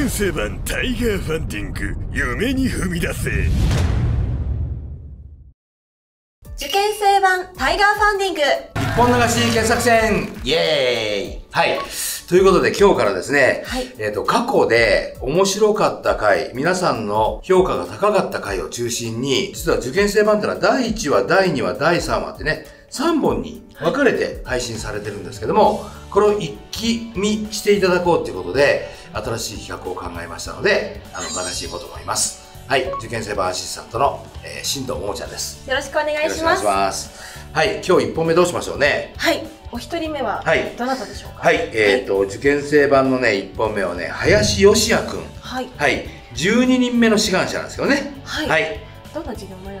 県政版タイガーファンディング夢に踏み出せ受験生版タイガーファンディング一本流し検索戦イエーイはいということで今日からですね、はい、えっ、ー、と、過去で面白かった回、皆さんの評価が高かった回を中心に、実は受験生版ってのは第1話、第2話、第3話ってね、3本に分かれて配信されてるんですけども、これを一気見していただこうということで、新しい企画を考えましたので、あの、話していこうと思います。はい、受験生版アシスタントの、えー、新藤桃ちゃんです。よろしくお願いします。ますはい、今日一本目どうしましょうね。はい、お一人目は、はい、どなたでしょうか。はい、えっ、ー、と、受験生版のね、一本目はね、林義也君。はい。はい、十二人目の志願者なんですけどね。はい。はい、どんな授業内容で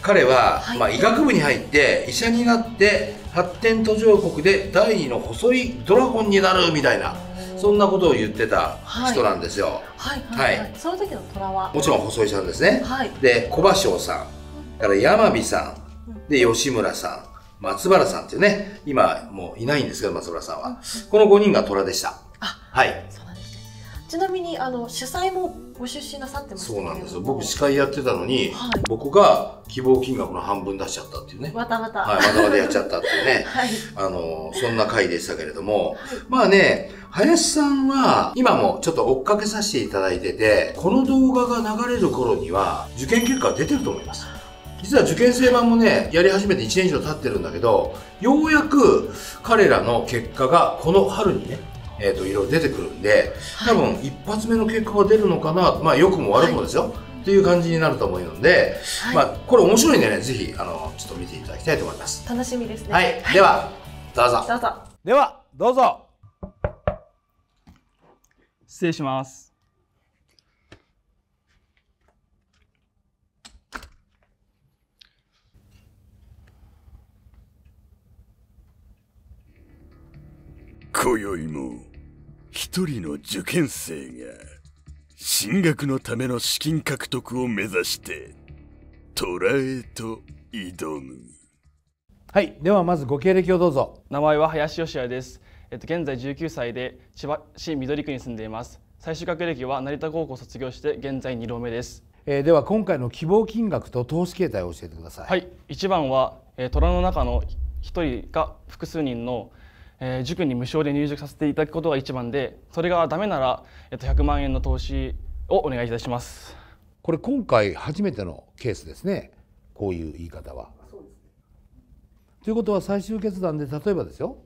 彼は、はい、まあ、医学部に入って医者になって発展途上国で第二の細いドラゴンになるみたいなそんなことを言ってた人なんですよ。はい、はい、その時の虎はもちろん細井さんですね。はい、で小葉翔さん、から山美さん、で吉村さん、松原さんっていうね、今もういないんですけど松原さんは、この5人が虎でした。はい。ちなみにあの主催もご出身なさってますそうなんですよ僕司会やってたのに、はい、僕が希望金額の半分出しちゃったっていうねわたわたはいわたわたやっちゃったっていうね、はい、あのそんな回でしたけれども、はい、まあね林さんは今もちょっと追っかけさせていただいててこの動画が流れる頃には受験結果出てると思います実は受験生版もねやり始めて1年以上経ってるんだけどようやく彼らの結果がこの春にねえーと、いろいろ出てくるんで多分一発目の結果が出るのかな、まあ、良くも悪くもですよ、っていう感じになると思うので、はい、まあ、これ面白いんでね、ぜひあのちょっと見ていただきたいと思います。楽しみですね。はい、では、どうぞ。どうぞ。では、どうぞ。失礼します。今宵も一人の受験生が進学のための資金獲得を目指して虎へと挑むはいではまずご経歴をどうぞ名前は林義也ですえっと、現在19歳で千葉市緑区に住んでいます最終学歴は成田高校卒業して現在2度目です、えー、では今回の希望金額と投資形態を教えてくださいはい1番は、え虎の中の1人が複数人のえー、塾に無償で入塾させていただくことが一番でそれがダメなら、えっと、100万円の投資をお願いいたしますこれ今回初めてのケースですねこういう言い方は。ということは最終決断で例えばですよ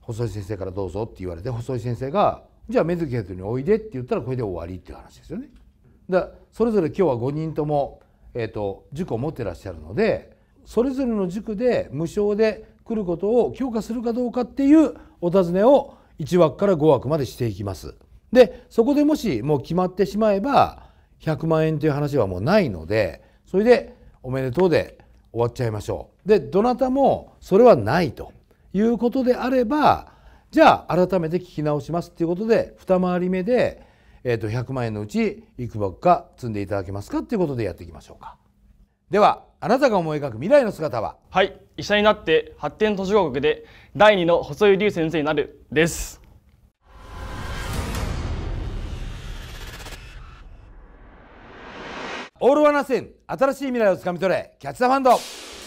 細井先生からどうぞって言われて細井先生が「じゃあ目月ヘッにおいで」って言ったらこれで終わりっていう話ですよね。だそれぞれ今日は5人とも、えーと、と塾を持ってらっしゃるのでそれぞれの塾で無償で来ることを強化するかどうかっていうお尋ねを1枠から5枠までしていきます。でそこでもしもう決まってしまえば100万円という話はもうないのでそれでおめでとうで終わっちゃいましょう。でどなたもそれはないということであればじゃあ改めて聞き直しますっていうことで二回り目で、えー、と100万円のうちいくばっか積んでいただけますかっていうことでやっていきましょうか。ではあなたが思い描く未来の姿ははい医者になって発展途上国で第二の細井龍先生になるですオールワナセン新しい未来をつかみ取れキャッチザファンド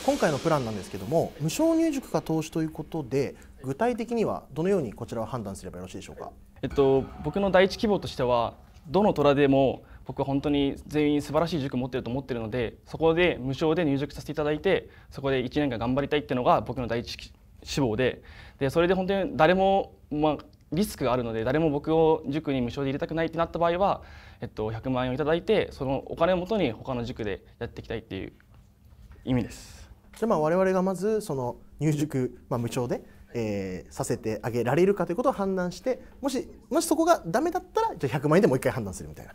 今回のプランなんですけども無償入塾化投資ということで具体的にはどのようにこちらを判断すればよろしいでしょうかえっと僕の第一希望としてはどの虎でも僕は本当に全員素晴らしい塾持ってると思ってるのでそこで無償で入塾させていただいてそこで1年間頑張りたいっていうのが僕の第一志望ででそれで本当に誰も、まあ、リスクがあるので誰も僕を塾に無償で入れたくないってなった場合は、えっと、100万円をいただいてそのお金をもとに他の塾でやっていきたいっていう意味です。じゃまあ我々がまずその入塾、まあ、無償でえー、させてあげられるかということを判断してもしもしそこがダメだったらじゃあ100万円でもう一回判断するみたいな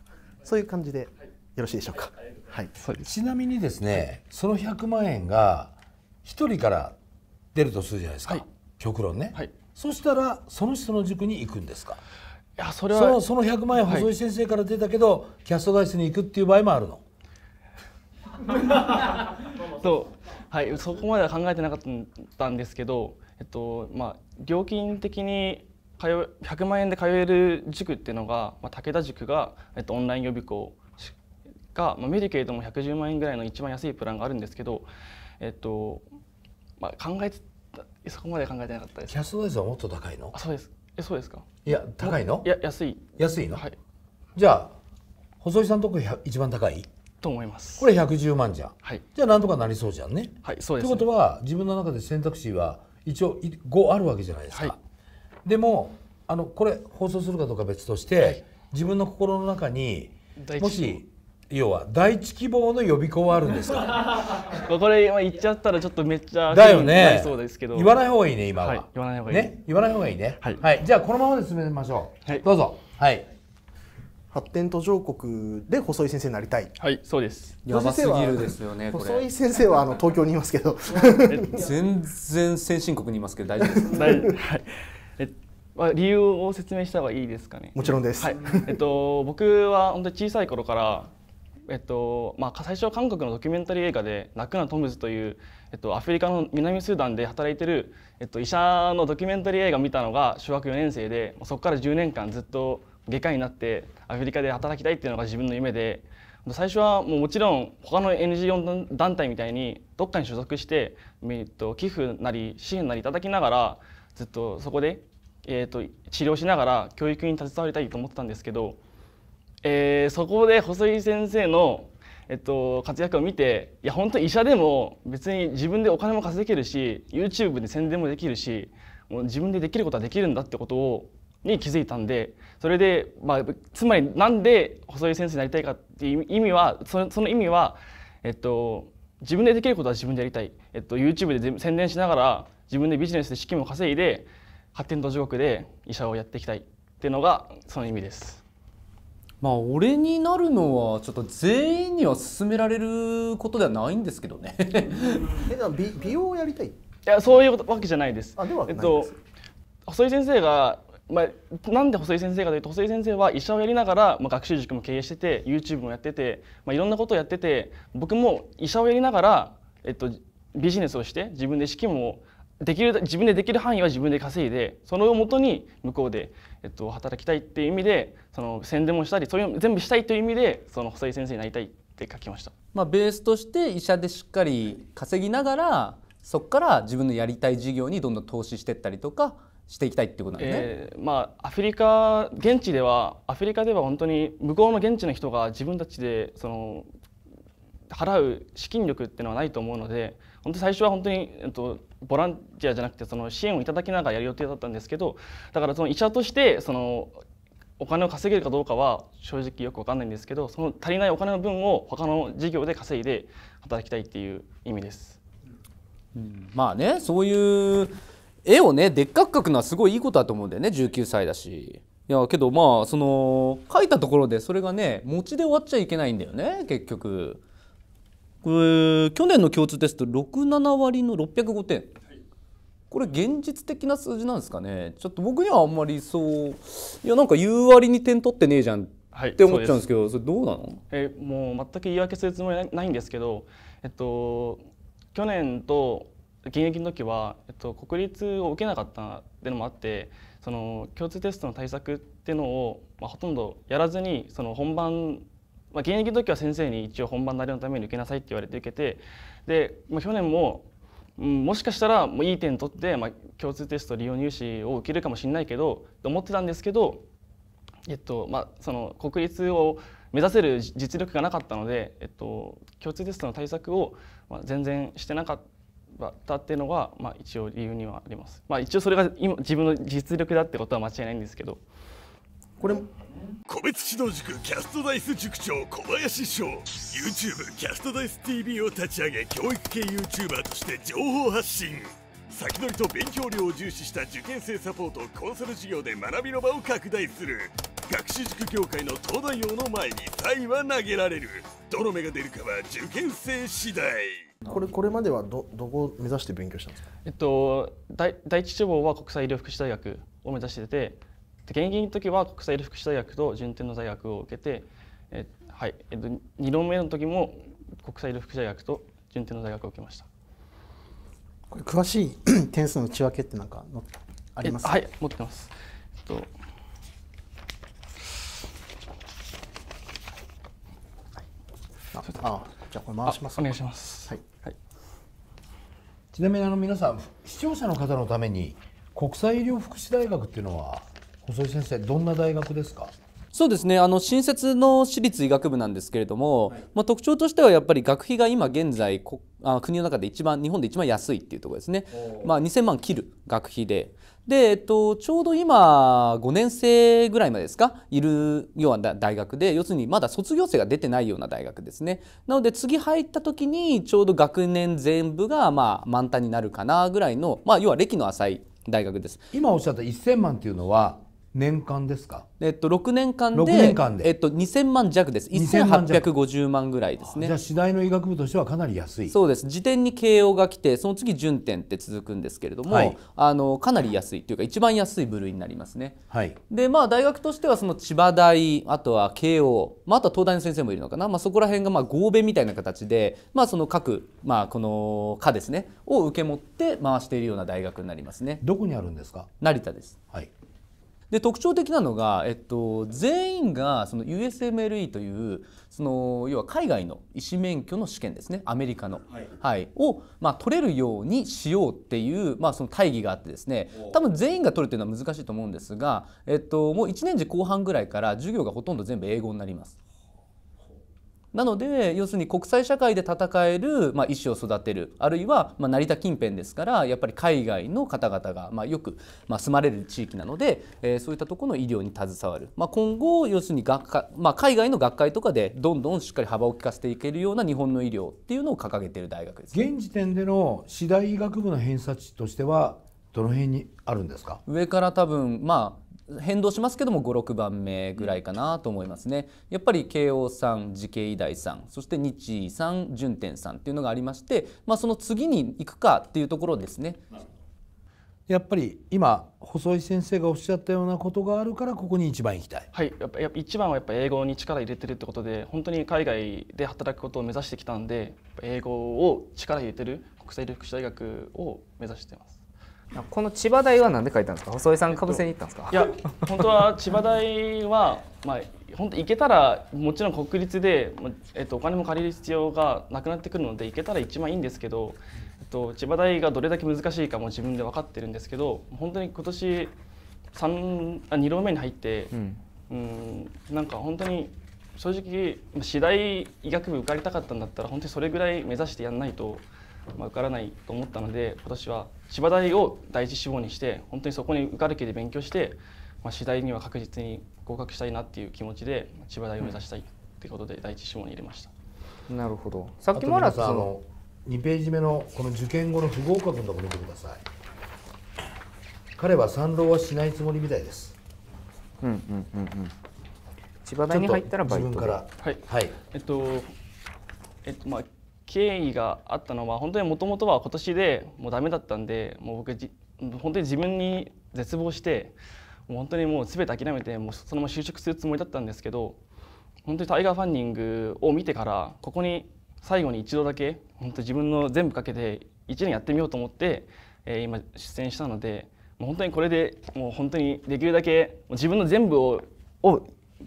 そういう感じでよろしいでしょうか。はい、そうですちなみにですね、その100万円が1人から出るとするじゃないですか、はい、極論ね、はい、そしたらその人の塾に行くんですかいやそれはそのその100万円細井先生から出たけど、はい、キャスト外出に行くっていう場合もあるのそう はい、そこまでは考えてなかったんですけど、えっとまあ、料金的に通100万円で通える塾っていうのが、まあ、武田塾が、えっと、オンライン予備校が、まあ、メディケイドも110万円ぐらいの一番安いプランがあるんですけど、えっとまあ、考えそこまで考えてなかったですキャストワイズはもっと高いのあそうですえそうですかいや高いのいや安い安いの、はい、じゃあ細井さんとこ一番高いと思いますこれ110万じゃん、はい、じゃあなんとかなりそうじゃんねはいそうです、ね、ということは自分の中で選択肢は一応5あるわけじゃないですか、はいでもあのこれ放送するかどうか別として、はい、自分の心の中にもし要は第一希望の予備校はあるんですか これ言っちゃったらちょっとめっちゃだよねそうですけど言わない方がいいね今は、はい、言わない方がいいね言わない方がいいね、はい、はい、じゃあこのままで進めましょう、はい、どうぞはい発展途上国で細井先生になりたい。はい、そうです。やばすぎるですよね。細井先生はあの東京にいますけど。全然先進国にいますけど大丈夫ですか。はい。えまあ、理由を説明した方がいいですかね。もちろんです。はい、えっと僕は本当に小さい頃からえっとまあ、最初韓国のドキュメンタリー映画で「泣くなトムズ」という、えっと、アフリカの南スーダンで働いてる、えっと、医者のドキュメンタリー映画見たのが小学4年生でそこから10年間ずっと外科医になってアフリカで働きたいっていうのが自分の夢で最初はもうもちろん他の NGO 団体みたいにどっかに所属して、えっと、寄付なり支援なりいただきながらずっとそこで、えーと、治療しながら教育に携わりたいと思ってたんですけど、えー、そこで細井先生の、えっと、活躍を見ていや本当医者でも別に自分でお金も稼げるし YouTube で宣伝もできるしもう自分でできることはできるんだってことをに気づいたんでそれで、まあ、つまりなんで細井先生になりたいかっていう意味はそのその意味は、えっと、自分でできることは自分でやりたい、えっと、YouTube で宣伝しながら自分でビジネスで資金も稼いで発展途上国で医者をやっていきたいっていうのがその意味です。まあ、俺になるのはちょっと全員には勧められることではないんですけどね え美美容をやりたいいやそういうわけじゃないです。あではえっと、細井先生が、まあ、なんで細井先生かというと細井先生は医者をやりながら、まあ、学習塾も経営してて YouTube もやってて、まあ、いろんなことをやってて僕も医者をやりながら、えっと、ビジネスをして自分で資金をできる自分でできる範囲は自分で稼いでそのをもとに向こうで、えっと、働きたいっていう意味でその宣伝もしたりそういう全部したいという意味でその細井先生になりたいって書きました、まあ、ベースとして医者でしっかり稼ぎながらそこから自分のやりたい事業にどんどん投資していったりとかしていきたいってことなんですね、えー、まあ、アフリカ現地ではアフリカでは本当に向こうの現地の人が自分たちでその払う資金力っていうのはないと思うので。本当最初は本当に、えっと、ボランティアじゃなくてその支援をいただきながらやる予定だったんですけどだからその医者としてそのお金を稼げるかどうかは正直よく分かんないんですけどその足りないお金の分を他の事業で稼いで働きたいっていう意味です。うん、まあねそういう絵をねでっかく描くのはすごいいいことだと思うんだよね19歳だし。いやけどまあその描いたところでそれがね持ちで終わっちゃいけないんだよね結局。えー、去年の共通テスト67割の605点、これ現実的な数字なんですかねちょっと僕にはあんまりそういやなんか言う割に点取ってねえじゃんって思っちゃうんですけど、はい、それどうなのえー、もう全く言い訳するつもりないんですけど、えっと、去年と現役の時は、えっと、国立を受けなかったっていうのもあってその共通テストの対策っていうのを、まあ、ほとんどやらずにその本番まあ、現役の時は先生に一応本番なりのために受けなさいって言われて受けてで、まあ、去年も、うん、もしかしたらもういい点取って、まあ、共通テスト利用入試を受けるかもしれないけどと思ってたんですけど、えっとまあ、その国立を目指せる実力がなかったので、えっと、共通テストの対策を、まあ、全然してなかった。っっていうのが、まあ、一応理由にはあります。まあ、一応それが今自分の実力だってことは間違いないんですけど。これ個別指導塾キャストダイス塾長小林翔 YouTube キャストダイス TV を立ち上げ教育系 YouTuber として情報発信先取りと勉強量を重視した受験生サポートコンサル事業で学びの場を拡大する学習塾業界の東大王の前に才は投げられるどの目が出るかは受験生次第これこれまではどどこを目指して勉強したんですか、えっと、第一志望は国際医療福祉大学を目指してて現役の時は国際医療福祉大学と順天の大学を受けて、えはいえっと、二論目の時も国際医療福祉大学と順天の大学を受けました。これ詳しい点数の内訳ってなんかありますか、はい、持ってます。えっとあじゃこれ回しますお願いしますはい、はい、ちなみにあの皆さん視聴者の方のために国際医療福祉大学っていうのは細井先生どんな大学ですかそうですねあの新設の私立医学部なんですけれども、はい、まあ、特徴としてはやっぱり学費が今現在こあ国の中で一番日本で一番安いっていうところですね、まあ、2000万切る学費で。でえっと、ちょうど今5年生ぐらいまでですかいるような大学で要するにまだ卒業生が出てないような大学ですねなので次入った時にちょうど学年全部がまあ満タンになるかなぐらいの、まあ、要は歴の浅い大学です今おっしゃった1000万っていうのは年間ですか。えっと六年間で、年間でえっと二千万弱です。一千八百五十万ぐらいですね。じゃあ次第の医学部としてはかなり安い。そうです。時点に慶応が来て、その次順天って続くんですけれども、はい、あのかなり安いというか一番安い部類になりますね。はい。でまあ大学としてはその千葉大、あとは慶応、まああとは東大の先生もいるのかな。まあそこら辺がまあ合弁みたいな形で、まあその各まあこの科ですねを受け持って回しているような大学になりますね。どこにあるんですか。成田です。はい。で特徴的なのが、えっと、全員がその USMLE というその要は海外の医師免許の試験ですねアメリカの、はい、はい、を、まあ、取れるようにしようっていう、まあ、その大義があってですね多分全員が取るっていうのは難しいと思うんですが、えっと、もう1年時後半ぐらいから授業がほとんど全部英語になります。なので要するに国際社会で戦える、まあ、医師を育てるあるいは、まあ、成田近辺ですからやっぱり海外の方々が、まあ、よく、まあ、住まれる地域なので、えー、そういったところの医療に携わる、まあ、今後要するに学まあ、海外の学会とかでどんどんしっかり幅を利かせていけるような日本の医療っていうのを掲げている大学です、ね、現時点での次第医学部の偏差値としてはどの辺にあるんですか上から多分まあ変動しますけども56番目ぐらいかなと思いますね。やっぱり慶応さん慈恵医大さんそして日医さん順天さんっていうのがありまして、まあ、その次に行くかっていうところですね。やっぱり今細井先生がおっしゃったようなことがあるからここに一番行きたい。はい、やっぱやっぱ一番はやっぱ英語に力入れてるってことで本当に海外で働くことを目指してきたんで英語を力入れてる国際福祉大学を目指してます。この千葉大は何で書いたんですか細井さんかぶせに行ったんですか、いや本当は千葉大は、まあ、本当行けたらもちろん国立で、えっと、お金も借りる必要がなくなってくるので行けたら一番いいんですけど、えっと、千葉大がどれだけ難しいかも自分で分かってるんですけど本当に今年3あ2浪目に入って、うん、うんなんか本当に正直次第医学部受かりたかったんだったら本当にそれぐらい目指してやんないと、まあ、受からないと思ったので今年は。芝大を第一志望にして本当にそこに受かる気で勉強して、まあ、次第には確実に合格したいなっていう気持ちで千葉大を目指したいってことで第一志望に入れました、うん、なるほどさっきもらったの2ページ目のこの受験後の不合格のところ見てください彼は賛同はしないつもりみたいですうんうんうんうん千葉大に入ったらバイト自分からはい、はい、えっとえっとまあ経緯があったのは本当にもともとは今年でもうダメだったんでもう僕じ本当に自分に絶望してもう本当にもう全て諦めてもうそのまま就職するつもりだったんですけど本当にタイガーファンディングを見てからここに最後に一度だけ本当自分の全部かけて1年やってみようと思って、えー、今出演したのでもう本当にこれでもう本当にできるだけ自分の全部をを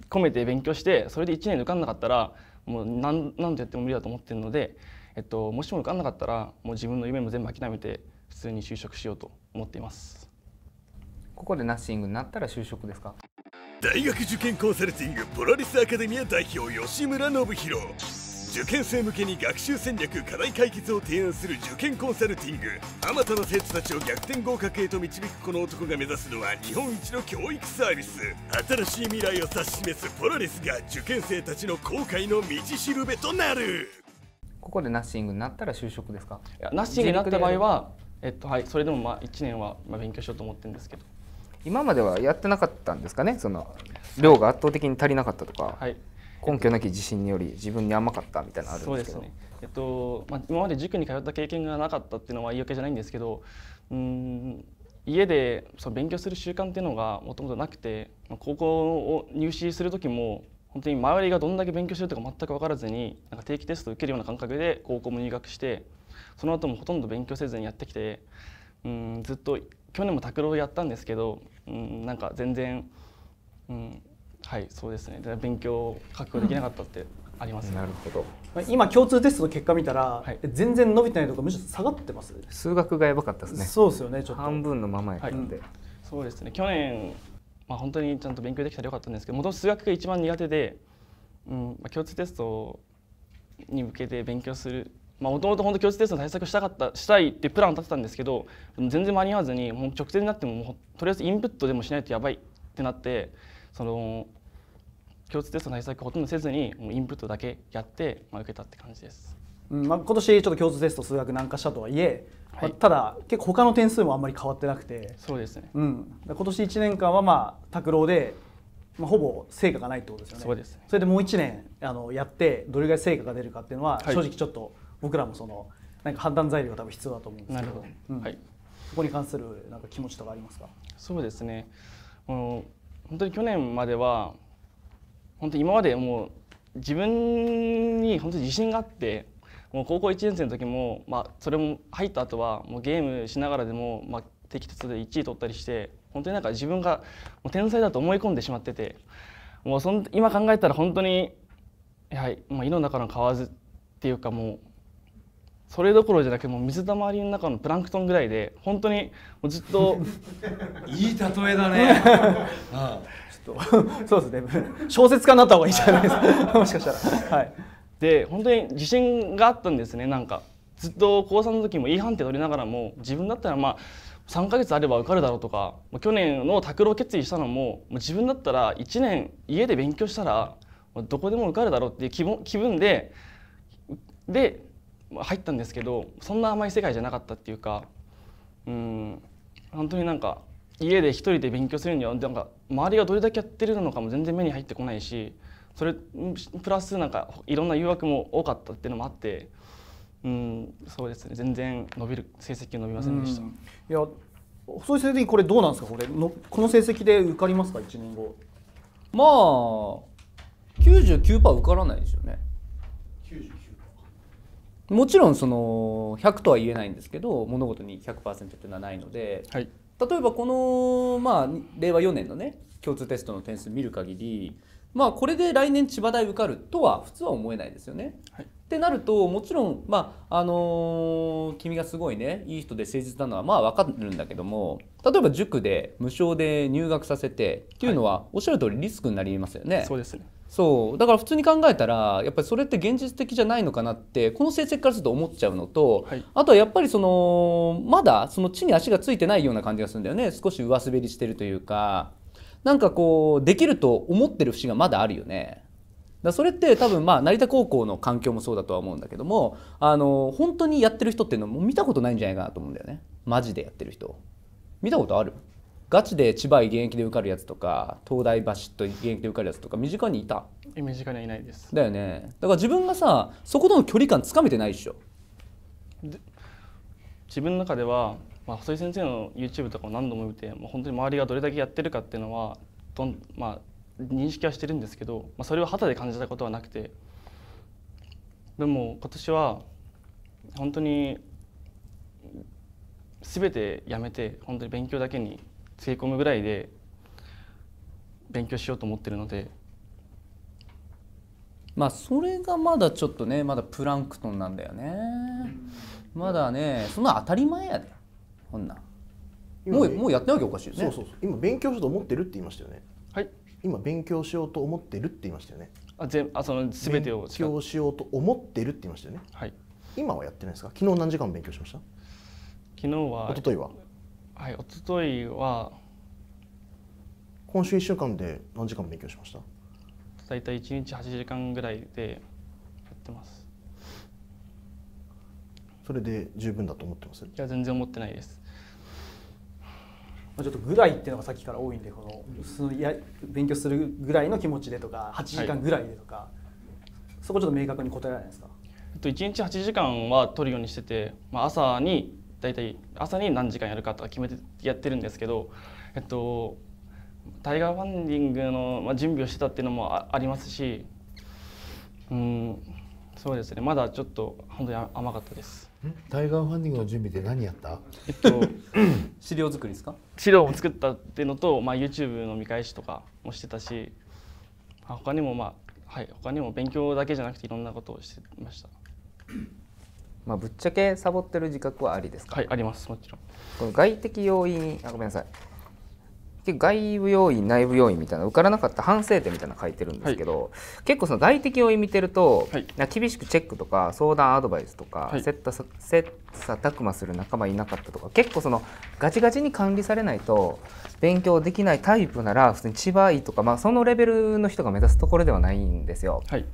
込めて勉強してそれで1年で受かんなかったらもう何何度やっても無理だと思ってるのでえっと、もしも受かんなかったらもう自分の夢も全部諦めて普通に就職しようと思っていますここでナッシングになったら就職ですか大学受験コンサルティングポラリスアカデミア代表吉村信弘受験生向けに学習戦略課題解決を提案する受験コンサルティングあまたの生徒たちを逆転合格へと導くこの男が目指すのは日本一の教育サービス新しい未来を指し示すポラリスが受験生たちの後悔の道しるべとなるここでナッシングになったら就職ですかいやナッシングになった場合は、えっとはい、それでもまあ1年はまあ勉強しようと思ってるんですけど今まではやってなかったんですかねその量が圧倒的に足りなかったとか、はい、根拠なき自信により自分に甘かったみたいなあるんですけど、ね、えっとまあ、今まで塾に通った経験がなかったっていうのは言い訳じゃないんですけどうん家でその勉強する習慣っていうのがもともとなくて高校を入試する時も本当に周りがどんだけ勉強してるとか全く分からずになんか定期テスト受けるような感覚で高校も入学してその後もほとんど勉強せずにやってきてうんずっと去年も拓郎やったんですけどうんなんか全然、うん、はいそうですね勉強を確保できなかったってあります、ね、なるほど今共通テストの結果見たら、はい、全然伸びてないとかむしろ下がってます数学がやばかったですねそうですよねちょっと半分のままやったんで、はい、そうですね去年まあ、本当にちゃんと勉強できたらよかったんですけどもともと数学が一番苦手で、うんまあ、共通テストに向けて勉強するもともと本当共通テストの対策したかったしたいってプランを立てたんですけど全然間に合わずにもう直前になってももうとりあえずインプットでもしないとやばいってなってその共通テストの対策ほとんどせずにもうインプットだけやって、まあ、受けたって感じです。うんまあ、今年ちょっと共通テスト数学んかしたとはいえはい、ただ結構他の点数もあんまり変わってなくてそうですね、うん、今年1年間はまあ拓郎で、まあ、ほぼ成果がないってことですよねそうです、ね、それでもう1年あのやってどれぐらい成果が出るかっていうのは、はい、正直ちょっと僕らもそのなんか判断材料が多分必要だと思うんですけどなるほど、うん、はい、そこに関するなんか気持ちとかありますかそうですねもう本当に去年までは本当に今までもう自分に本当に自信があってもう高校1年生の時も、まあ、それも入った後はもはゲームしながらでも、まあ、適切で1位取ったりして本当になんか自分がもう天才だと思い込んでしまっててもうそん今考えたら本当にやはまあ、井の中の蛙っていうかもうそれどころじゃなくてもう水たまりの中のプランクトンぐらいで本当にもうずっといい例えだね ああ そうですね小説家になった方がいいじゃないですか もしかしたらはい。で本当に自信があったんですねなんかずっと高3の時も E 判定取りながらも自分だったらまあ3ヶ月あれば受かるだろうとか去年の拓郎決意したのも自分だったら1年家で勉強したらどこでも受かるだろうっていう気気分でで入ったんですけどそんな甘い世界じゃなかったっていうかうん本当になんか家で一人で勉強するにはなんか周りがどれだけやってるのかも全然目に入ってこないしそれプラスなんかいろんな誘惑も多かったっていうのもあって、うん、そうですね全然伸びる成績伸びませんでした。うん、いや細井先生これどうなんですかこれのこの成績で受かりますか1年後。まあ99%受からないですよね。もちろんその100とは言えないんですけど物事に100%っていうのはないので、はい、例えばこの、まあ、令和4年のね共通テストの点数見る限りまあ、これで来年千葉大受かるとは普通は思えないですよね。はい、ってなるともちろん、まああのー、君がすごいねいい人で誠実なのはまあ分かるんだけども例えば塾で無償で入学させてっていうのは、はい、おっしゃる通りリスクになりますよね。そうですねそうだから普通に考えたらやっぱりそれって現実的じゃないのかなってこの成績からすると思っちゃうのと、はい、あとはやっぱりそのまだその地に足がついてないような感じがするんだよね少し上滑りしてるというか。なんかこうできると思ってる節がまだあるよね。だそれって多分まあ成田高校の環境もそうだとは思うんだけどもあの本当にやってる人っていうのも見たことないんじゃないかなと思うんだよねマジでやってる人見たことあるガチで千葉へ現役で受かるやつとか東大バシッと現役で受かるやつとか身近にいた身近にはいないですだよねだから自分がさそことの距離感つかめてないでしょ自分の中ではまあ、細井先生の YouTube とかも何度も見てもう本当に周りがどれだけやってるかっていうのはどん、まあ、認識はしてるんですけど、まあ、それを肌で感じたことはなくてでも今年は本当に全てやめて本当に勉強だけにつけ込むぐらいで勉強しようと思ってるので。まあそれがまだちょっとねまだプランクトンなんだよねまだねそんな当たり前やでこんな、もうもうやってなきゃおかしいよねそうそうそう今勉強しようと思ってるって言いましたよねはい今勉強しようと思ってるって言いましたよねあ全あその全てを勉強しようと思ってるって言いましたよねはい今はやってないですか昨日何時間勉強しました昨日は一昨日ははい一昨日は今週1週間で何時間勉強しました大体1日8時間ぐらいでやってますそれで十分だと思ってますいや全然思ってないですちょっとぐらいっていうのがさっきから多いんでこのそのや勉強するぐらいの気持ちでとか8時間ぐらいでとか、はい、そこちょっと明確に答えられないですか1日8時間は取るようにしてて、まあ、朝に大体朝に何時間やるかとか決めてやってるんですけど、えっと、タイガーファンディングの準備をしてたっていうのもありますし、うん、そうですねまだちょっと本当に甘かったです。タイガーファンディングの準備で何やった？えっと 資料作りですか？資料を作ったっていうのと、まあ YouTube の見返しとかもしてたし、あ、他にもまあはい他にも勉強だけじゃなくていろんなことをしてました。まあぶっちゃけサボってる自覚はありですか？はいありますもちろん。この外的要因あごめんなさい。外部要因内部要因みたいな受からなかった反省点みたいなの書いてるんですけど、はい、結構その外的要因見てると、はい、厳しくチェックとか相談アドバイスとか、切磋琢磨する仲間いなかったとか結構そのガチガチに管理されないと勉強できないタイプなら普通に千葉医とか、まあ、そのレベルの人が目指すところではないんですよ。はい、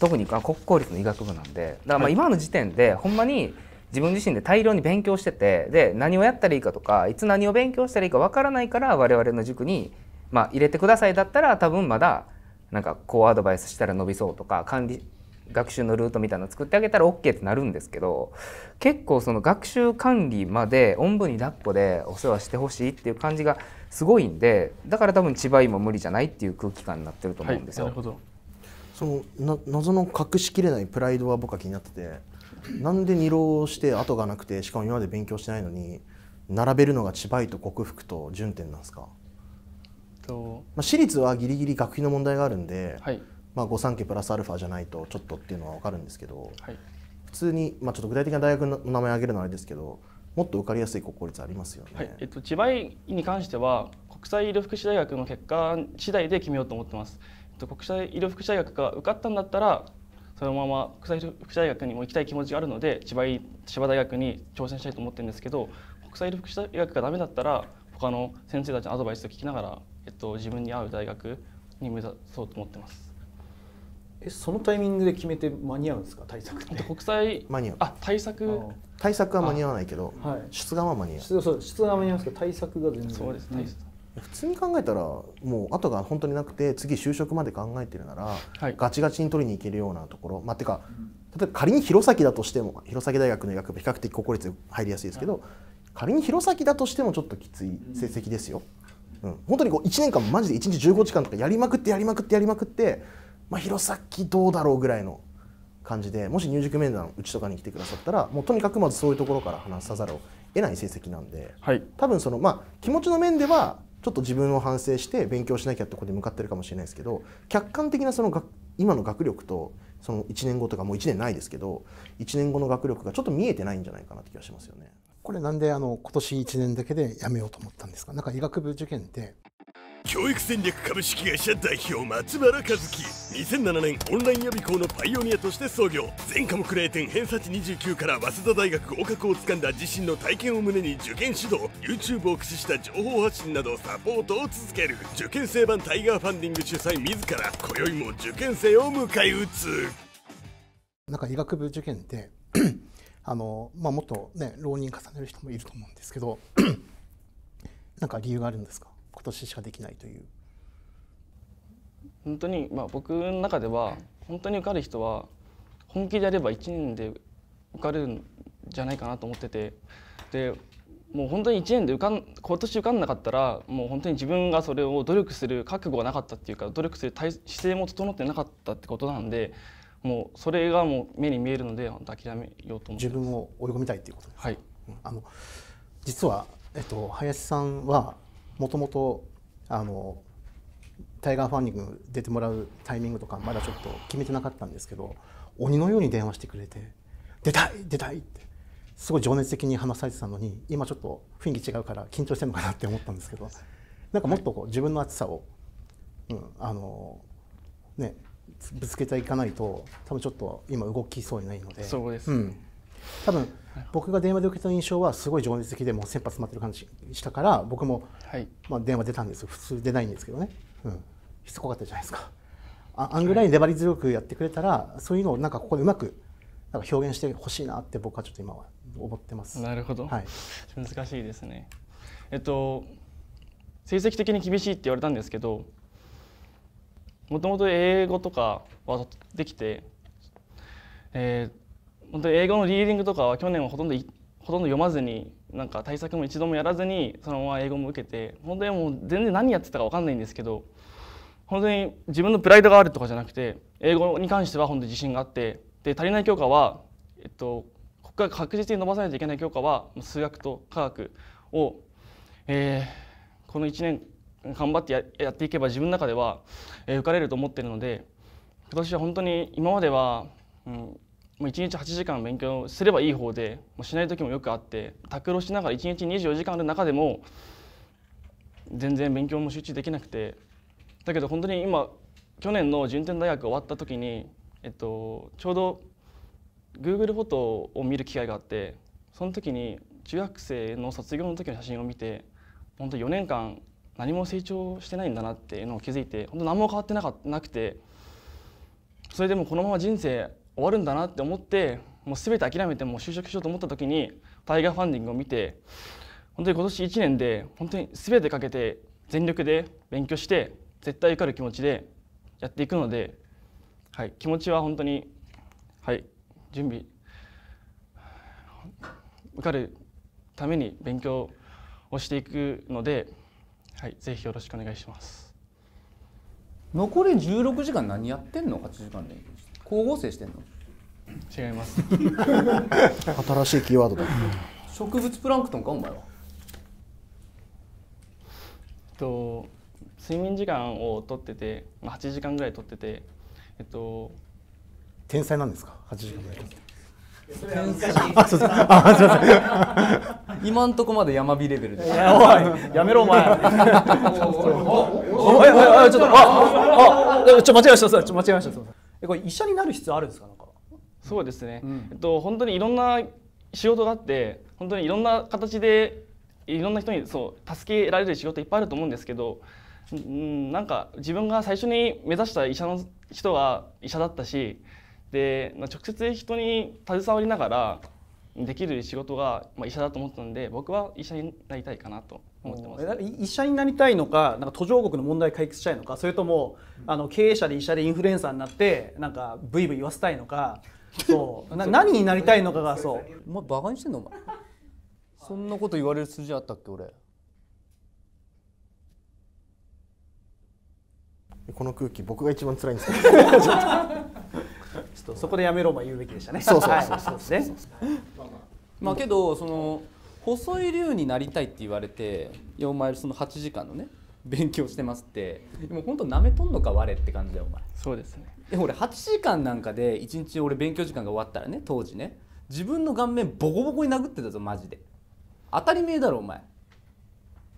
特に国公立の医学部なんでだからま今の時点で、ほんまに自分自身で大量に勉強しててで何をやったらいいかとかいつ何を勉強したらいいかわからないから我々の塾に、まあ、入れてくださいだったら多分まだなんかこうアドバイスしたら伸びそうとか管理学習のルートみたいなの作ってあげたら OK ってなるんですけど結構その学習管理までおんぶに抱っこでお世話してほしいっていう感じがすごいんでだから多分千葉医も無理じゃないっていう空気感になってると思うんですよ。はい、そのな謎の隠しきれないプライドは僕は気になっててなんで二浪して後がなくてしかも今まで勉強してないのに並べるのが千葉と克服と順天なんですかと、まあ、私立はギリギリ学費の問題があるんで、はい、まあ、御三家プラスアルファじゃないとちょっとっていうのは分かるんですけど、はい、普通に、まあ、ちょっと具体的な大学の名前を挙げるのはあれですけどもっと受かりやすい国公立ありますよね、はいえっと、千葉医に関しては国際医療福祉大学の結果次第で決めようと思ってます。国際医療福祉大学が受かったんだったらそのまま国際福祉大学にも行きたい気持ちがあるので千葉千葉大学に挑戦したいと思ってるんですけど国際福祉大学がダメだったら他の先生たちのアドバイスを聞きながら、えっと、自分に合う大学に目指そうと思ってます。えそのタイミングで決めて間に合うんですか対策って国際間に合うあ対策対策は間に合わないけど、はい、出願は間に合う出願は間に合うすけど対策が全然そうです、ね、う普通に考えたらもう後が本当になくて次就職まで考えてるなら、はい、ガチガチに取りに行けるようなところまあてか例えば仮に弘前だとしても弘前大学の医学部比較的高校率入りやすいですけど、はい、仮に弘前だとしてもちょっときつい成績ですよ。うん、うん、本当にこう1年間マジで1日15時間とかやりまくってやりまくってやりまくって、まあ、弘前どうだろうぐらいの感じでもし入塾面談うちとかに来てくださったらもうとにかくまずそういうところから話さざるを得ない成績なんで、はい、多分そのまあ気持ちの面ではちょっと自分を反省して勉強しなきゃってことに向かってるかもしれないですけど客観的なその今の学力とその1年後とかもう1年ないですけど1年後の学力がちょっと見えてないんじゃないかなって気がしますよね。これなんであの今年1年だけでやめようと思ったんですかなんか医学部受験って教育戦略株式会社代表松原和樹2007年オンライン予備校のパイオニアとして創業全科目0点偏差値29から早稲田大学合格をつかんだ自身の体験を胸に受験指導 YouTube を駆使した情報発信などサポートを続ける受験生版タイガーファンディング主催自ら今宵も受験生を迎え撃つなんか医学部受験って あの、まあ、もっとね浪人重ねる人もいると思うんですけど なんか理由があるんですか今年しかできないという本当にまあ僕の中では本当に受かる人は本気でやれば1年で受かるんじゃないかなと思っててでもう本当に1年で受かん今年受かんなかったらもう本当に自分がそれを努力する覚悟がなかったっていうか努力する体姿勢も整ってなかったってことなんでもうそれがもう目に見えるので諦めようと思って自分を追い込みたいっていうことですはい、あの実は、えっと、林さんはもともとあのタイガーファンディング出てもらうタイミングとかまだちょっと決めてなかったんですけど鬼のように電話してくれて「出たい出たい!」ってすごい情熱的に話されてたのに今ちょっと雰囲気違うから緊張してるのかなって思ったんですけどなんかもっとこう自分の熱さを、うん、あのねぶつけていかないと多分ちょっと今動きそうにないのでそうです、うん、多分僕が電話で受けた印象はすごい情熱的でもう先発詰まってる感じしたから僕も、まあ、電話出たんです普通出ないんですけどね、うん、しつこかったじゃないですか ああんぐらい粘り強くやってくれたらそういうのをなんかここでうまくなんか表現してほしいなって僕はちょっと今は思ってますなるほど、はい、難しいですねえっと成績的に厳しいって言われたんですけどもともと英語とかはできて、えー、本当に英語のリーディングとかは去年はほとんどほとんど読まずになんか対策も一度もやらずにそのまま英語も受けて本当にもう全然何やってたか分かんないんですけど本当に自分のプライドがあるとかじゃなくて英語に関しては本当に自信があってで足りない教科は、えっと、ここから確実に伸ばさないといけない教科は数学と科学を、えー、この1年頑張ってややっていけば自分の中では、えー、受かれると思ってるので今年は本当に今までは、うん、もう1日8時間勉強すればいい方でもうしない時もよくあって拓郎しながら1日24時間ある中でも全然勉強も集中できなくてだけど本当に今去年の順天大学終わった時に、えっと、ちょうど Google フォトを見る機会があってその時に中学生の卒業の時の写真を見て本当4年間何も成長してないんだなっていうのを気づいて本当何も変わってなかなくてそれでもこのまま人生終わるんだなって思ってもう全て諦めてもう就職しようと思った時にタイガーファンディングを見て本当に今年1年で本当に全てかけて全力で勉強して絶対受かる気持ちでやっていくので、はい、気持ちは本当に、はい、準備受かるために勉強をしていくので、はい、ぜひよろしくお願いします。残り16時間何やってんの8時間で光合成してんの違います新しいキーワードだ植物プランクトンかお前はえっと睡眠時間をとってて8時間ぐらいとっててえっと天才なんですか8時間ぐらい天才あすいません今んとこまで山火レベルでやめろお前おいおいおいちょっとああちょっと間違えました間違えましたえこれ医者になる必要あるんですかなんかそうですね、うん、えっと、本当にいろんな仕事があって本当にいろんな形でいろんな人にそう助けられる仕事いっぱいあると思うんですけど、うん、なんか自分が最初に目指した医者の人は医者だったしで直接人に携わりながらできる仕事が、まあ、医者だと思ったので僕は医者になりたいかなと思ってます、ね、医者になりたいのかなんか途上国の問題解決したいのかそれとも、あの経営者で医者でインフルエンサーになってなんかブイブイ言わせたいのかそう な何になりたいのかがそうお前バカにしてんのお前そんなこと言われる筋あったっけ俺この空気僕が一番辛いんですけど ちょっとそこでやめろま言うべきでしたねそうそうそうそうそう、うまあけどその細い竜になりたいって言われていやお前その8時間のね勉強してますってもう本当なめとんのか我って感じだよお前そうですねで俺8時間なんかで1日俺勉強時間が終わったらね当時ね自分の顔面ボコボコに殴ってたぞマジで当たり前だろお前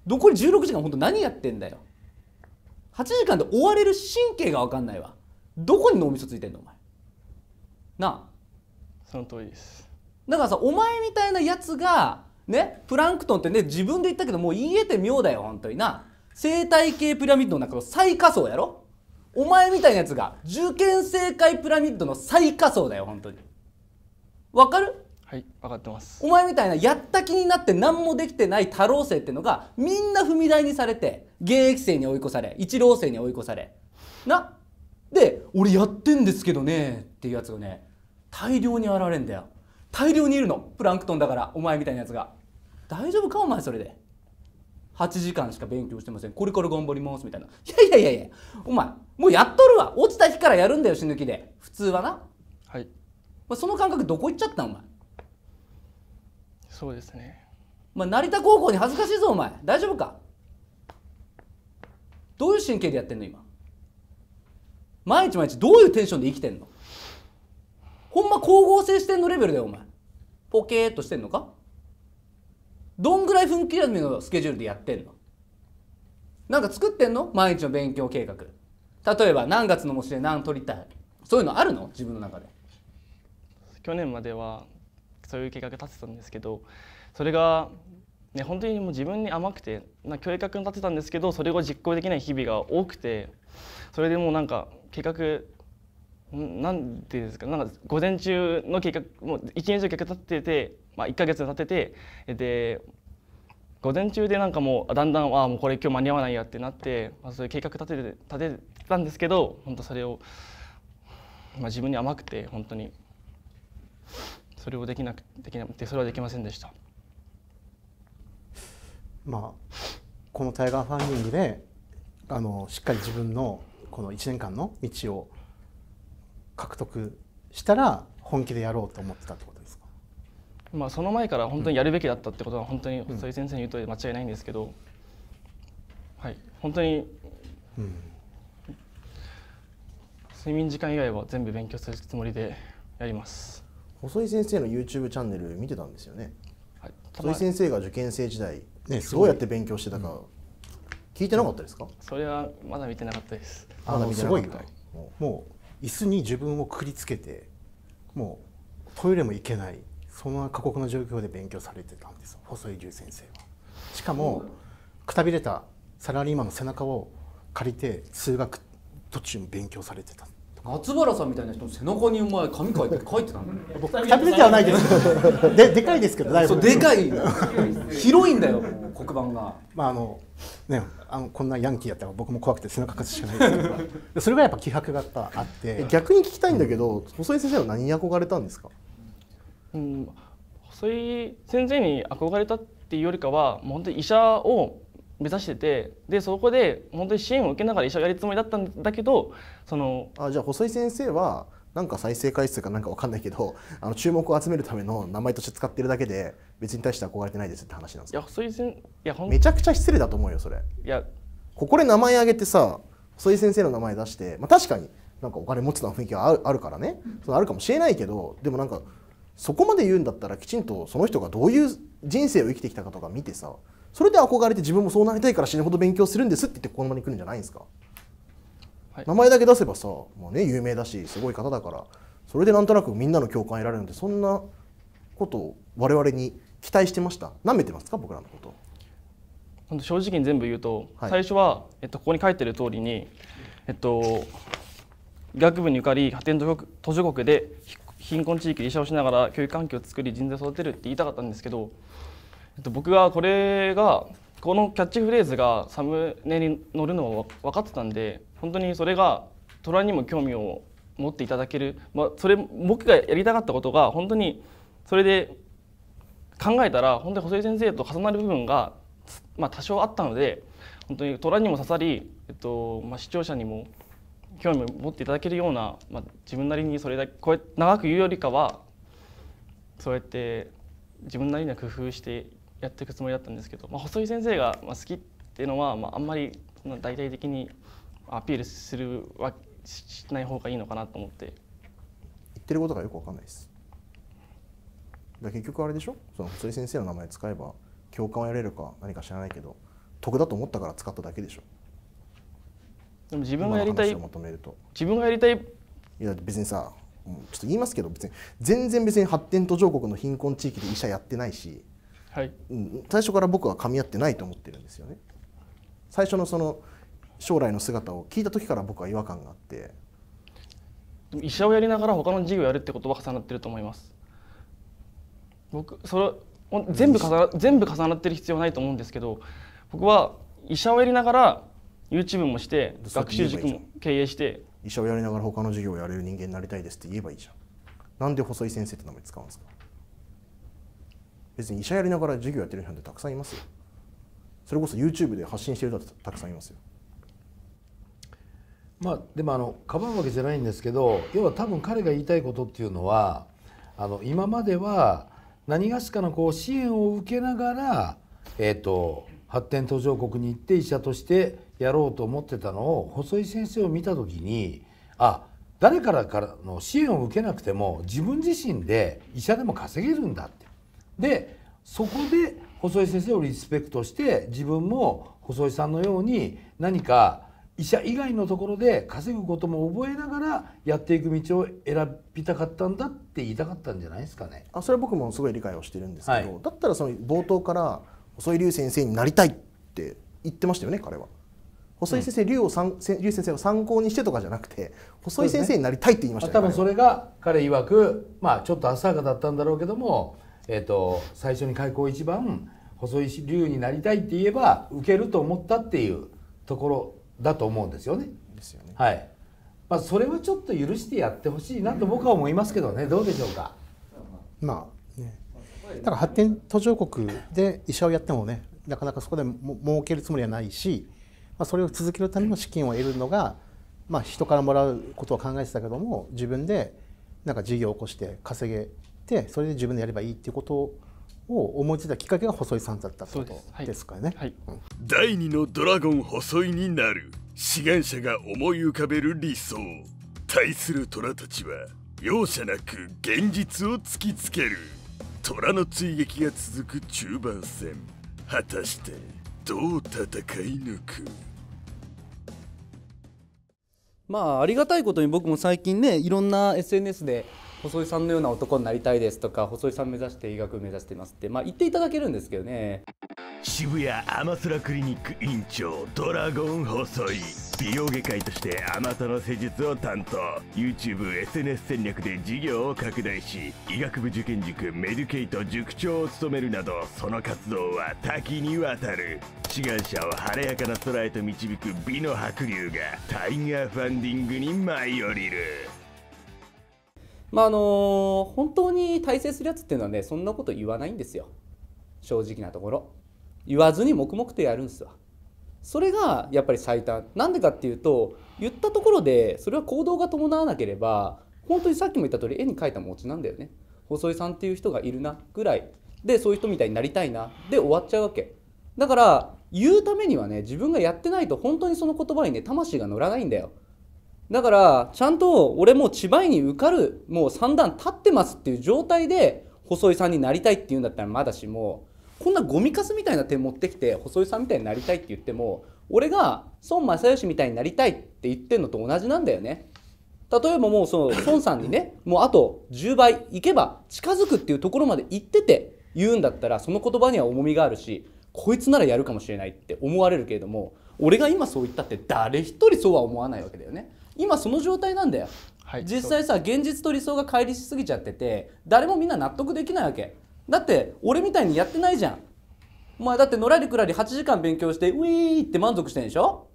残り16時間本当何やってんだよ8時間で追われる神経が分かんないわどこに脳みそついてんのお前なあその通りですだからさお前みたいなやつがねプランクトンってね自分で言ったけどもう言えて妙だよ本当にな生態系ピラミッドの中の最下層やろお前みたいなやつが受験生会ピラミッドの最下層だよ本当にわかるはい分かってますお前みたいなやった気になって何もできてない太郎生ってのがみんな踏み台にされて現役生に追い越され一郎生に追い越されなで俺やってんですけどねっていうやつがね大量に現れんだよ大量にいるのプランクトンだからお前みたいなやつが大丈夫かお前それで8時間しか勉強してませんこれから頑張りますみたいないやいやいやいやお前もうやっとるわ落ちた日からやるんだよ死ぬ気で普通はなはいまあ、その感覚どこ行っちゃったお前そうですねまあ、成田高校に恥ずかしいぞお前大丈夫かどういう神経でやってんの今毎日毎日どういうテンションで生きてんのほんま光合成してんのレベルだよお前ポケーっとしてんのかどんぐらい分刻みのスケジュールでやってんのなんか作ってんの毎日の勉強計画例えば何月の模試で何取りたいそういうのあるの自分の中で去年まではそういう計画立てたんですけどそれがね本当にもう自分に甘くてな計画立てたんですけどそれを実行できない日々が多くてそれでもうなんか計画なんていうんですかなんか午前中の計画もう1年以上計画立てて、まあ、1か月経っててで午前中でなんかもうだんだんあもうこれ今日間に合わないやってなって、まあ、そういう計画立てて立てたんですけど本当それを、まあ、自分に甘くて本当にそれをできなくできなくてそれはできませんでした。まあ、このタイガーファンディングであのしっかり自分のこの1年間の道を獲得したら本気でやろうと思ってたってことですか、まあ、その前から本当にやるべきだったってことは本当に細井先生に言うと間違いないんですけど、はい、本当に、うん、睡眠時間以外は全部勉強するつもりでやります細井先生の YouTube チャンネル見てたんですよね、はい、細井先生が受験生時代、ね、どうやって勉強してたか、うん聞いてなかったですか、それはまだ見てなかったですまだ見てなかもう椅子に自分をくくりつけてもうトイレも行けないそんな過酷な状況で勉強されてたんです細井龍先生は。しかもくたびれたサラリーマンの背中を借りて通学途中も勉強されてた松原さんみたいな人の背中にお前紙書いて書いてたんだよ僕紙だけはないですけど ででかいですけどだいぶでかい 広いんだよ黒板がまああのねあのこんなヤンキーやったら僕も怖くて背中かすしかないですけどそれがやっぱ気迫があって逆に聞きたいんだけど、うん、細井先生は何に憧れたんですか、うん、細井先生に憧れたっていうよりかはもう本当に医者を目指しててでそこで本当に支援を受けながら医者をやるつもりだったんだけどそのあじゃあ細井先生はなんか再生回数かなんかわかんないけどあの注目を集めるための名前として使ってるだけで別に対して憧れてないですって話なんですよ。いや細井先いやめちゃくちゃ失礼だと思うよそれ。いやここで名前挙げてさ細井先生の名前出して、まあ、確かになんかお金持ってた雰囲気はあるあるからね、そのあるかもしれないけどでもなんかそこまで言うんだったらきちんとその人がどういう人生を生きてきたかとか見てさそれで憧れて自分もそうなりたいから死ぬほど勉強するんですって言ってこのまに来るんじゃないんですか、はい、名前だけ出せばさ、もう、ね、有名だしすごい方だからそれでなんとなくみんなの共感得られるんでそんなことを我々に期待してましたなめてますか僕らのこと正直に全部言うと、はい、最初は、えっと、ここに書いてる通りに、えっと、医学部に受かり発展途上国で貧困地域で医者をしながら教育環境を作り人材を育てるって言いたかったんですけど僕がこれがこのキャッチフレーズがサムネに載るのは分かってたんで本当にそれが虎にも興味を持っていただける、まあ、それ僕がやりたかったことが本当にそれで考えたら本当に細井先生と重なる部分が、まあ、多少あったので本当に虎にも刺さり、えっとまあ、視聴者にも興味を持っていただけるような、まあ、自分なりにそれだけこうやって長く言うよりかはそうやって自分なりには工夫してやっていくつもりだったんですけど、まあ、細井先生が好きっていうのは、まあ、あんまり大々的にアピールするはしない方がいいのかなと思って言ってることがよくわかんないですだ結局あれでしょその細井先生の名前使えば共感を得られるか何か知らないけど得だと思ったから使っただけでしょでも自分がやりたいまととめる自分がやりたいいや別にさちょっと言いますけど別に全然別に発展途上国の貧困地域で医者やってないしはい最初から僕は噛み合ってないと思ってるんですよね。最初のその将来の姿を聞いた時から僕は違和感があって医者をやりながら他の事業やるってことは重なってると思います僕それ全部重な全部重なってる必要ないと思うんですけど僕は医者をやりながら YouTube もして学習塾も経営して医者をやりながら他の授業をやれる人間になりたいですって言えばいいじゃんなんで細井先生って名前使うんですか別に医者やりながら授業やってる人なんてたくさんいますよそれこそ YouTube で発信してる人ってたくさんいますよまあでもあのかばうわけじゃないんですけど要は多分彼が言いたいことっていうのはあの今までは何がしかのこう支援を受けながら、えーと、と発展途上国に行って医者としてやろうと思ってたのを細井先生を見た時にあ誰からからの支援を受けなくても自分自身で医者でも稼げるんだってでそこで細井先生をリスペクトして自分も細井さんのように何か医者以外のところで稼ぐことも覚えながらやっていく道を選びたかったんだって言いたかったんじゃないですかねあそれは僕もすごい理解をしてるんですけど、はい、だったらその冒頭から細井龍先生になりたいって言ってましたよね彼は。細井先生、龍、うん、をさん龍先生を参考にしてとかじゃなくて細井先生になりたいって言いましたよね、ね、多分それが彼曰くまあちょっと浅はかだったんだろうけどもえーと、最初に開口一番細い龍になりたいって言えば受けると思ったっていうところだと思うんですよね。ですよね。はい。まあそれはちょっと許してやってほしいなと僕は思いますけどね。どうでしょうか。まあね。だから発展途上国で医者をやってもね、なかなかそこでも儲けるつもりはないし、まあそれを続けるための資金を得るのが、まあ人からもらうことを考えてたけども、自分でなんか事業を起こして稼げってそれで自分でやればいいっていうことを思いついたきっかけが細井さんだったってことですかね。はい、はい、第2のドラゴン細井になる志願者が思い浮かべる理想対する虎たちは容赦なく現実を突きつける虎の追撃が続く中盤戦果たしてどう戦い抜くまあありがたいことに僕も最近ねいろんな SNS で細井さんのような男になりたいですとか細井さん目指して医学目指してますって、まあ、言っていただけるんですけどね渋谷アマソラクリニック院長ドラゴン細井美容外科医としてあなたの施術を担当 YouTubeSNS 戦略で事業を拡大し医学部受験塾メデュケイト塾長を務めるなどその活動は多岐にわたる志願者を晴れやかな空へと導く美の白竜がタイガーファンディングに舞い降りるまああの本当に大成するやつっていうのはねそんなこと言わないんですよ正直なところ言わずに黙々とやるんですわそれがやっぱり最短なんでかっていうと言ったところでそれは行動が伴わなければ本当にさっきも言った通り絵に描いた餅なんだよね細井さんっていう人がいるなぐらいでそういう人みたいになりたいなで終わっちゃうわけだから言うためにはね自分がやってないと本当にその言葉にね魂が乗らないんだよだからちゃんと俺も千葉に受かるもう3段立ってますっていう状態で細井さんになりたいっていうんだったらまだしもこんなゴミかすみたいな手持ってきて細井さんみたいになりたいって言っても俺が孫正義みたいになりたいって言ってんのと同じなんだよね。例えばもうその孫さんにねもうあと10倍いけば近づくっていうところまで行ってて言うんだったらその言葉には重みがあるしこいつならやるかもしれないって思われるけれども俺が今そう言ったって誰一人そうは思わないわけだよね。今その状態なんだよ、はい、実際さ現実と理想が乖離しすぎちゃってて誰もみんな納得できないわけだって俺みたいにやってないじゃんお前だってのらりくらり8時間勉強してウィーって満足してんでしょ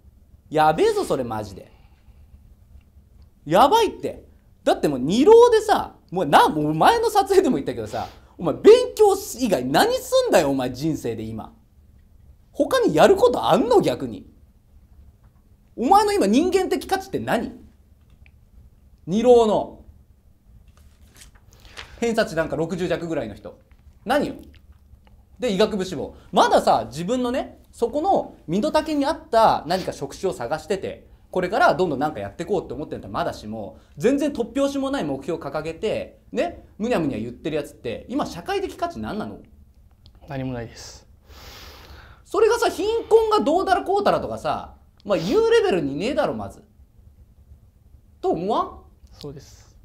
やべえぞそれマジでやばいってだってもう二浪でさもうなもう前の撮影でも言ったけどさお前勉強以外何すんだよお前人生で今他にやることあんの逆にお前の今人間的価値って何二郎の偏差値なんか60弱ぐらいの人何よで医学部志望まださ自分のねそこの身の丈に合った何か職種を探しててこれからどんどん何かやっていこうって思ってるんだったまだしも全然突拍子もない目標を掲げてねむにゃむにゃ言ってるやつって今社会的価値何なの何もないですそれがさ貧困がどうだらこうだらとかさまあ言うレベルにねえだろまずと思わんそうです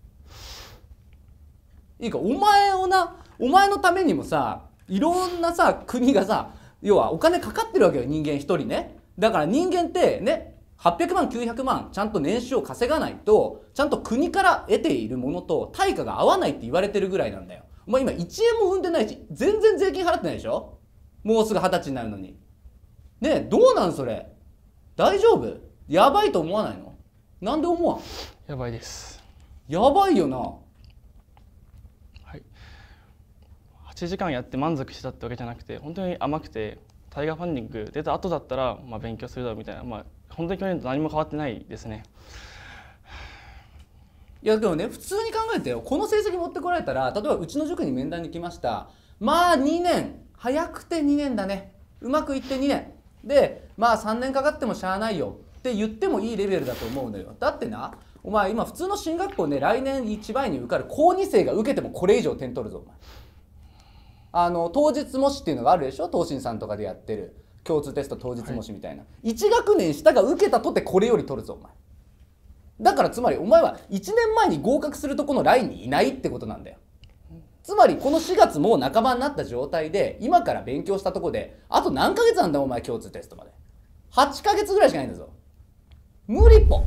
いいかお前をなお前のためにもさいろんなさ国がさ要はお金かかってるわけよ人間一人ねだから人間ってね800万900万ちゃんと年収を稼がないとちゃんと国から得ているものと対価が合わないって言われてるぐらいなんだよお前今1円も産んでないし全然税金払ってないでしょもうすぐ二十歳になるのにねえどうなんそれ大丈夫やばいと思わないのなんで思わんやばいですやばいよなはい8時間やって満足したってわけじゃなくて本当に甘くてタイガーファンディング出た後だったら、まあ、勉強するだろうみたいな、まあ、本当に去年と何も変わってないですねいやでもね普通に考えてよこの成績持ってこられたら例えばうちの塾に面談に来ましたまあ2年早くて2年だねうまくいって2年でまあ3年かかってもしゃあないよって言ってもいいレベルだと思うのよだってなお前今普通の進学校ね来年1倍に受かる高2生が受けてもこれ以上点取るぞお前あの当日模試っていうのがあるでしょ東進さんとかでやってる共通テスト当日模試みたいな、はい、1学年下が受けたとってこれより取るぞお前だからつまりお前は1年前に合格するとこのラインにいないってことなんだよつまりこの4月もう半ばになった状態で今から勉強したとこであと何ヶ月なんだお前共通テストまで8ヶ月ぐらいしかないんだぞ無理っぽ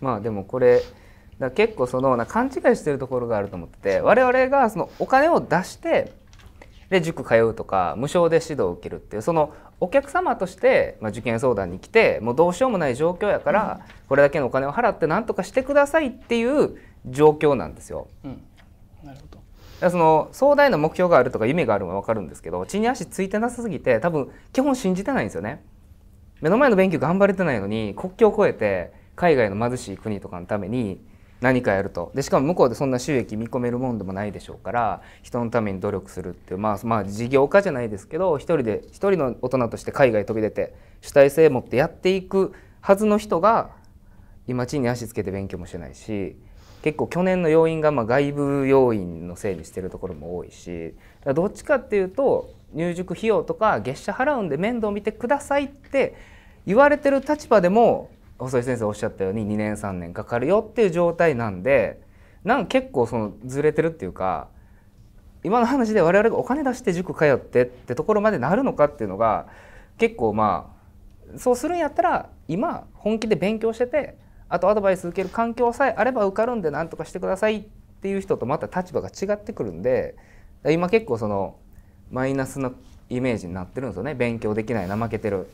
まあでもこれだ結構そのな勘違いしてるところがあると思ってて我々がそのお金を出してで塾通うとか無償で指導を受けるっていうそのお客様として、まあ、受験相談に来てもうどうしようもない状況やから、うん、これだけのお金を払って何とかしてくださいっていう状況なんですよ。うん、なるほどその壮大な目標があるとか夢があるのは分かるんですけど地に足ついてなさすぎて多分基本信じてないんですよね。目の前の勉強頑張れてないのに国境を越えて海外の貧しい国とかのために何かやるとでしかも向こうでそんな収益見込めるもんでもないでしょうから人のために努力するっていうまあまあ事業家じゃないですけど一人で一人の大人として海外飛び出て主体性持ってやっていくはずの人が今地に足つけて勉強もしてないし結構去年の要因がま外部要因のせいにしてるところも多いしどっちかっていうと入塾費用とか月謝払うんで面倒見てくださいって言われてる立場でも細井先生おっしゃったように2年3年かかるよっていう状態なんでなん結構そのずれてるっていうか今の話で我々がお金出して塾通ってってところまでなるのかっていうのが結構まあそうするんやったら今本気で勉強しててあとアドバイス受ける環境さえあれば受かるんで何とかしてくださいっていう人とまた立場が違ってくるんで今結構そのマイナスなイメージになってるんですよね勉強できない怠けてる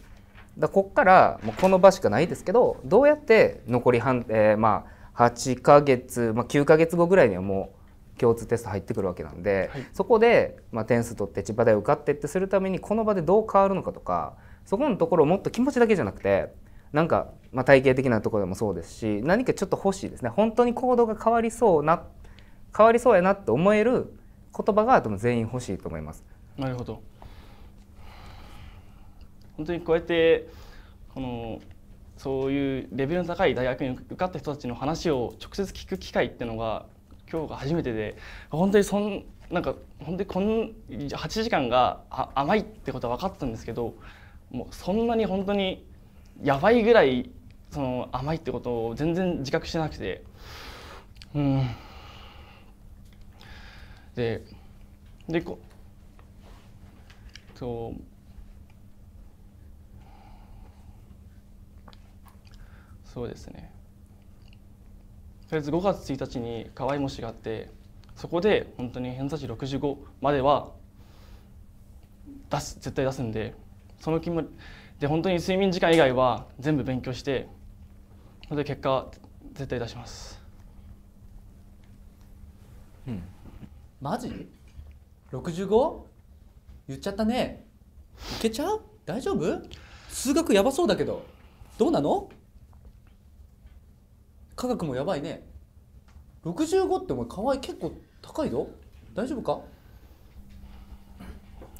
だこからもうこの場しかないですけどどうやって残り半、えー、まあ8か月、まあ、9か月後ぐらいにはもう共通テスト入ってくるわけなんで、はい、そこで、まあ、点数取って千葉大受かってってするためにこの場でどう変わるのかとかそこのところをもっと気持ちだけじゃなくてなんか、まあ、体系的なところでもそうですし何かちょっと欲しいですね本当に行動が変わりそうな変わりそうやなって思える言葉が全員欲しいと思います。なるほど本当にこうやってこのそういうレベルの高い大学に受かった人たちの話を直接聞く機会っていうのが今日が初めてで本当にそんなんか本当にこの8時間が甘いってことは分かったんですけどもうそんなに本当にやばいぐらいその甘いってことを全然自覚してなくてうんででこそうそうですねとりあえず5月1日に河合模試があってそこで本当に偏差値65までは出す絶対出すんでその気もで本当に睡眠時間以外は全部勉強してそれで結果絶対出しますうんマジ ?65? 言っちゃったねいけちゃう大丈夫数学やばそうだけどどうなの価格もやばいね65ってお前可愛い結構高いぞ大丈夫か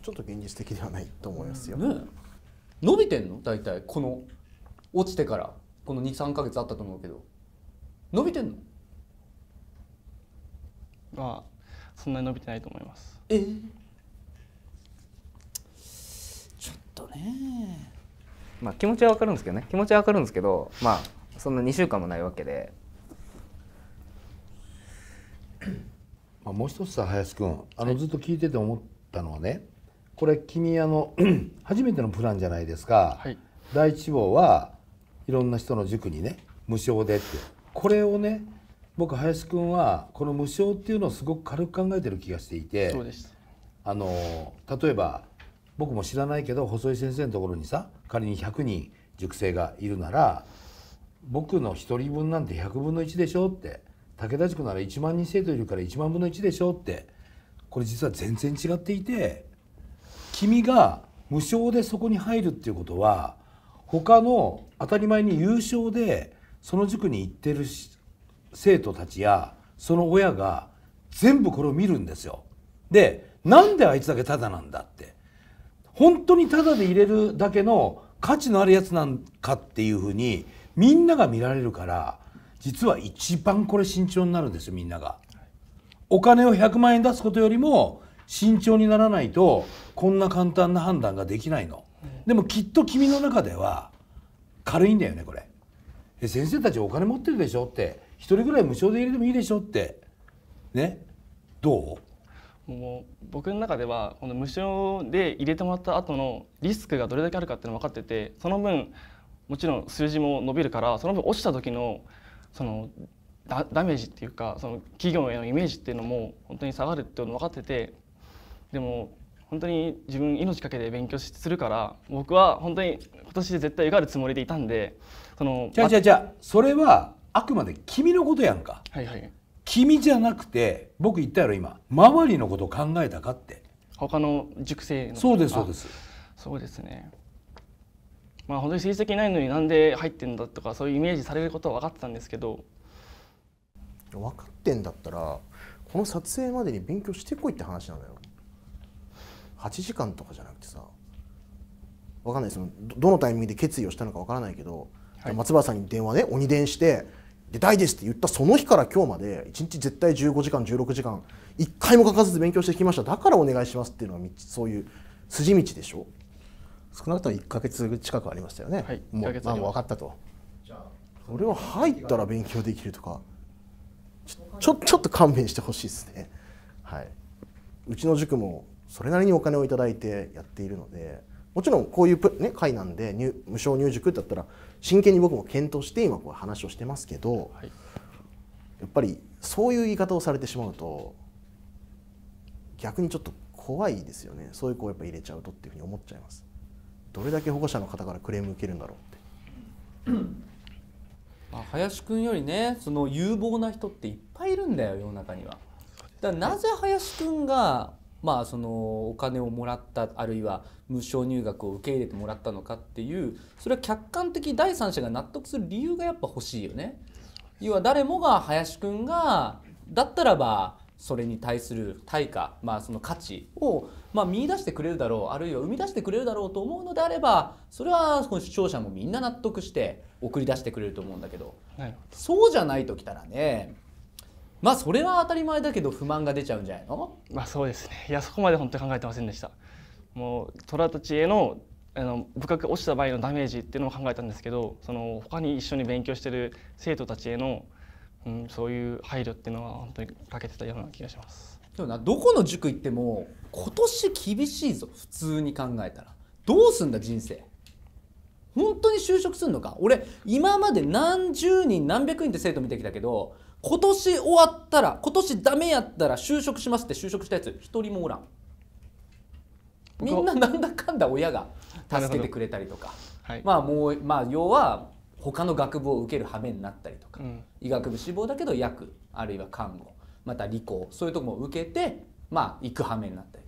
ちょっと現実的ではないと思いますよ、ね、伸びてんの大体この落ちてからこの23か月あったと思うけど伸びてんのまあそんなに伸びてないと思いますえちょっとねまあ気持ちはわかるんですけどね気持ちはわかるんですけどまあそんな2週間もないわけで。まあ、もう一つさ林くんあのずっと聞いてて思ったのはね、はい、これ君あの 初めてのプランじゃないですか、はい、第一志望はいろんな人の塾にね無償でってこれをね僕林くんはこの無償っていうのをすごく軽く考えてる気がしていてあの例えば僕も知らないけど細井先生のところにさ仮に100人塾生がいるなら僕の1人分なんて100分の1でしょって武田塾なら1万人生徒いるから1万分の1でしょってこれ実は全然違っていて君が無償でそこに入るっていうことは他の当たり前に優勝でその塾に行ってる生徒たちやその親が全部これを見るんですよ。でなんであいつだけタダなんだって本当にタダで入れるだけの価値のあるやつなんかっていうふうにみんなが見られるから実は一番これ慎重になるんですよみんなが。お金を100万円出すことよりも慎重にならないとこんな簡単な判断ができないの。でもきっと君の中では軽いんだよねこれ。え先生たちお金持ってるでしょって1人ぐらい無償で入れてもいいでしょってねどうもう僕の中ではこの無償で入れてもらった後のリスクがどれだけあるかっていうの分かっててその分もちろん数字も伸びるからその分落ちた時のそのダダメージっていうかその企業へのイメージっていうのも本当に下がるっていうの分かっててでも本当に自分命かけて勉強するから僕は本当に今年で絶対受かるつもりでいたんでそのじゃあじゃあじゃあそれはあくまで君のことやんか、はいはい、君じゃなくて僕言ったやろ今周りのこと考えたかって他の塾生のそうですそうですそうですねまあ、本当に成績ないのになんで入ってんだとかそういうイメージされることは分かってたんですけど分かってんだったらこの撮影までに勉強してこいって話なのよ8時間とかじゃなくてさ分かんないそのどのタイミングで決意をしたのか分からないけど、はい、松原さんに電話で鬼電して「出たいです」って言ったその日から今日まで1日絶対15時間16時間1回も欠かさず勉強してきましただからお願いしますっていうのはそういう筋道でしょ少なくとも1か月近くありましたよね、はい、もうまあ分かったとそれは入ったら勉強できるとかちょちょっと勘弁してほしいですね、はい、うちの塾もそれなりにお金を頂いてやっているのでもちろんこういう、ね、会なんで入無償入塾だったら真剣に僕も検討して今こう話をしてますけど、はい、やっぱりそういう言い方をされてしまうと逆にちょっと怖いですよねそういう子をやっぱ入れちゃうとっていうふうに思っちゃいます。どれだけ保護者の方からクレーム受けるんだろうって。まあ、林くんよりねその有望な人っていっぱいいるんだよ世の中には。だなぜ林くんがまあ、そのお金をもらったあるいは無償入学を受け入れてもらったのかっていうそれは客観的第三者が納得する理由がやっぱ欲しいよね。要は誰もが林くんがだったらばそれに対する対価、まあ、その価値をまあ、見出してくれるだろうあるいは生み出してくれるだろうと思うのであればそれはその視聴者もみんな納得して送り出してくれると思うんだけどそうじゃないときたらねまあそれは当たり前だけど不満が出ちゃうんじゃないのまあそうですねいやそこまで本当に考えてませんでした。もう虎たちへのあの部活落ちた場合のダメージっていうのも考えたんですけどその他に一緒に勉強してる生徒たちへの、うん、そういう配慮っていうのは本当にかけてたような気がします。でもなどこの塾行っても今年厳しいぞ普通に考えたらどうすんだ人生本当に就職すんのか俺今まで何十人何百人って生徒見てきたけど今年終わったら今年ダメやったら就職しますって就職したやつ一人もおらんみんななんだかんだ親が助けてくれたりとか、はい、まあもうまあ要は他の学部を受ける羽目になったりとか、うん、医学部志望だけど薬あるいは看護また理工そういうとこも受けてまあ行く羽目になったり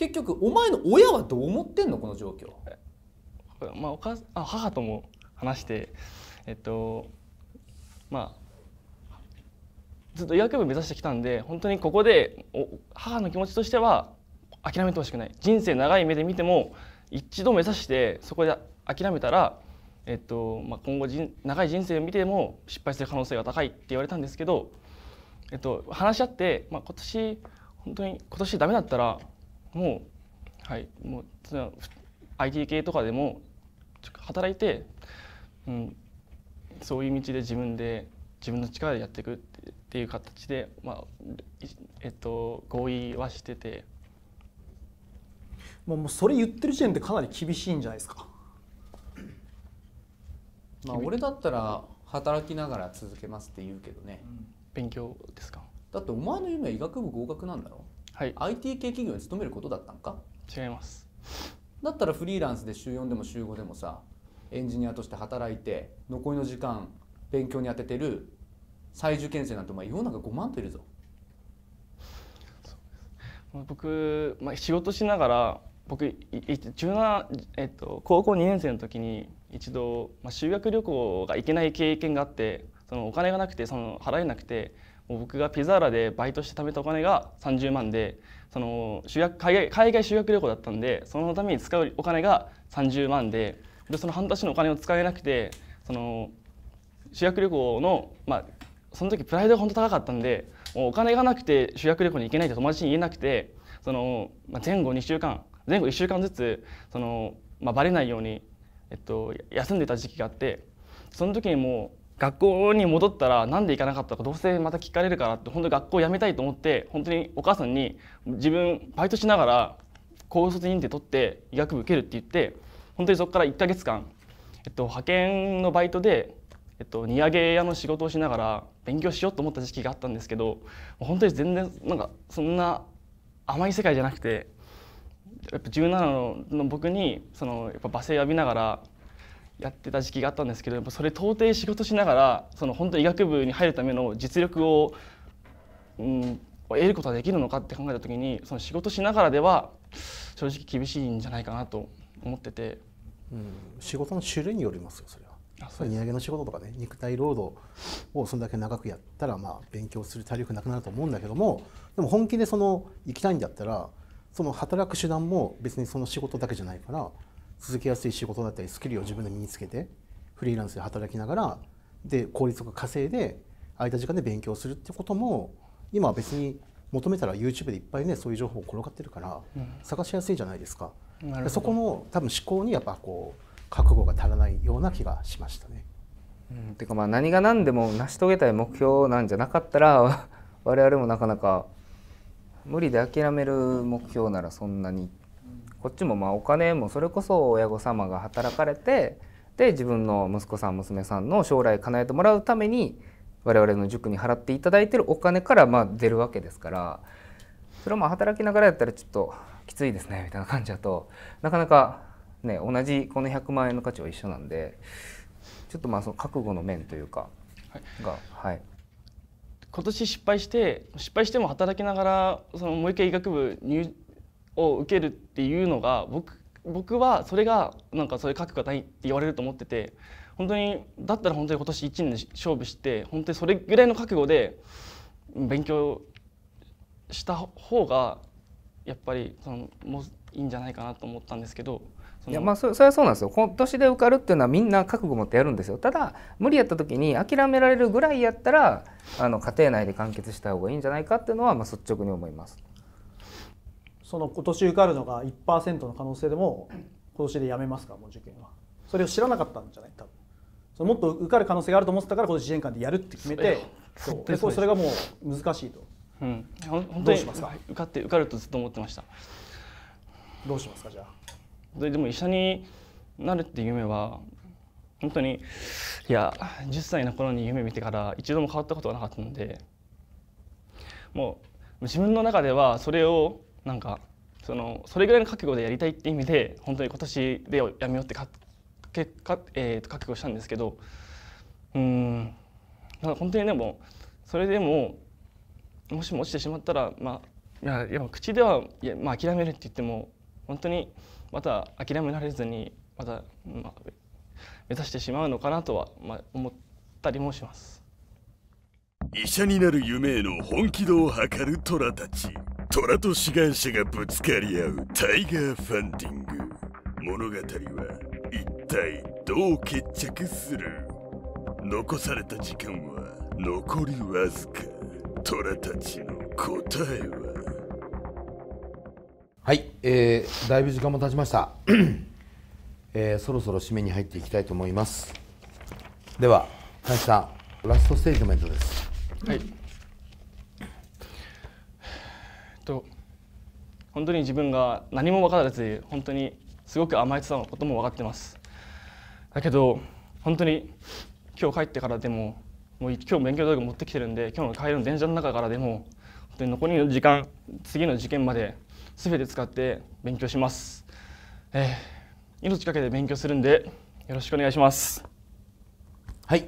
結局お前の親はどう思ってんのこの状況まあ、おあ母とも話してえっとまあずっと医学部目指してきたんで本当にここで母の気持ちとしては諦めてほしくない人生長い目で見ても一度目指してそこで諦めたら、えっとまあ、今後人長い人生を見ても失敗する可能性が高いって言われたんですけど、えっと、話し合って、まあ、今年本当に今年ダメだったらもう,、はい、もう IT 系とかでも働いて、うん、そういう道で自分で自分の力でやっていくっていう形で、まあえっと、合意はしてて。もうそれ言ってる時点でかなり厳しいんじゃないですか。まあ、俺だったら働きながら続けますって言うけどね、うん、勉強ですかだってお前の夢は医学部合格なんだろはい、IT 系企業に勤めることだったのか違いますだったらフリーランスで週4でも週5でもさエンジニアとして働いて残りの時間勉強に当ててる再受験生なんてまあ世の中5万といるぞ僕、まあ、仕事しながら僕17、えっと、高校2年生の時に一度、まあ、修学旅行が行けない経験があってそのお金がなくてその払えなくて僕がピザーラでバイトして貯めたお金が30万でその主役海外海外修学旅行だったんでそのために使うお金が30万ででその半年のお金を使えなくてその修学旅行の、まあ、その時プライドが本当高かったんでお金がなくて修学旅行に行けないって友達に言えなくてその、まあ、前後2週間前後1週間ずつその、まあ、バレないように、えっと、休んでた時期があってその時にもう学校に戻ったら何で行かなかったかどうせまた聞かれるからって本当に学校辞めたいと思って本当にお母さんに自分バイトしながら高卒認定取って医学部受けるって言って本当にそこから1か月間、えっと、派遣のバイトで、えっと、荷上げ屋の仕事をしながら勉強しようと思った時期があったんですけど本当に全然なんかそんな甘い世界じゃなくてやっぱ17の僕にそのやっぱ罵声浴びながらやってた時期があったんですけどそれ到底仕事しながらその本当医学部に入るための実力を、うん、得ることはできるのかって考えた時にその仕事しながらでは正直厳しいんじゃないかなと思ってて、うん、仕事の種類によりますよそれは。それ値上げの仕事とかね肉体労働をそれだけ長くやったらまあ勉強する体力なくなると思うんだけどもでも本気でその行きたいんだったらその働く手段も別にその仕事だけじゃないから続けやすい仕事だったりスキルを自分で身につけてフリーランスで働きながらで効率が稼いで空いた時間で勉強するってことも今は別に求めたら YouTube でいっぱいねそういう情報転がってるから探しやすいじゃないですか、うん、そこの多分思考にやっぱこう覚悟が足らないような気がしましたね。うん、ていうかまあ何が何でも成し遂げたい目標なんじゃなかったら 我々もなかなか無理で諦める目標ならそんなにこっちもまあお金もそれこそ親御様が働かれてで自分の息子さん娘さんの将来叶えてもらうために我々の塾に払っていただいてるお金からまあ出るわけですからそれはまあ働きながらやったらちょっときついですねみたいな感じだとなかなかね同じこの100万円の価値は一緒なんでちょっとまあその覚悟の面というかが、はい、はい、今年失敗して失敗しても働きながらそのもう一回医学部入を受けるっていうのが僕僕はそれがなんかそう書くがないって言われると思ってて本当にだったら本当に今年1年で勝負して本当にそれぐらいの覚悟で勉強した方がやっぱりそのもいいんじゃないかなと思ったんですけど。いやまあそれはそうなんですよ今年で受かるっていうのはみんな覚悟持ってやるんですよただ無理やった時に諦められるぐらいやったらあの家庭内で完結した方がいいんじゃないかっていうのはまあ率直に思います。その今年受かるのが1%の可能性でも今年でやめますかもう受験はそれを知らなかったんじゃない多分そもっと受かる可能性があると思ってたから今年1年間でやるって決めてそうでそれがもう難しいと、うん、本当に受かって受かるとずっと思ってましたどうしますかじゃあでも医者になるって夢は本当にいや10歳の頃に夢見てから一度も変わったことがなかったのでもう自分の中ではそれをなんかそのそれぐらいの覚悟でやりたいって意味で本当に今年でやめようってかけか、えー、と覚悟したんですけどうんか本当にでもそれでももしも落ちてしまったらまあいや口ではまあ、諦めるって言っても本当にまた諦められずにまた、まあ、目指してしまうのかなとは、まあ、思ったりもします医者になる夢への本気度を測る虎たち。虎と志願者がぶつかり合うタイガーファンディング物語は一体どう決着する残された時間は残りわずか虎たちの答えははい、えー、だいぶ時間も経ちました、えー、そろそろ締めに入っていきたいと思いますでは林さんラストステージメントですはいと本当に自分が何も分からず本当にすごく甘えてたことも分かってますだけど本当に今日帰ってからでももう今日勉強道具持ってきてるんで今日の帰りの電車の中からでも本当に残りの時間次の事件まで全て使って勉強します、えー、命かけて勉強するんでよろしくお願いしますはい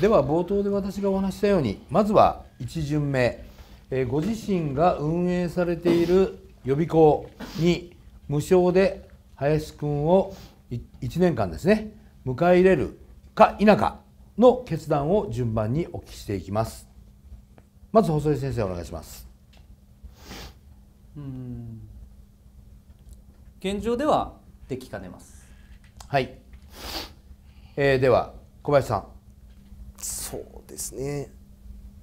では冒頭で私がお話したようにまずは1巡目えご自身が運営されている予備校に無償で林くんを1年間ですね迎え入れるか否かの決断を順番にお聞きしていきますまず細井先生お願いしますうん現状ではできかねますはい、えー、では小林さんそうですね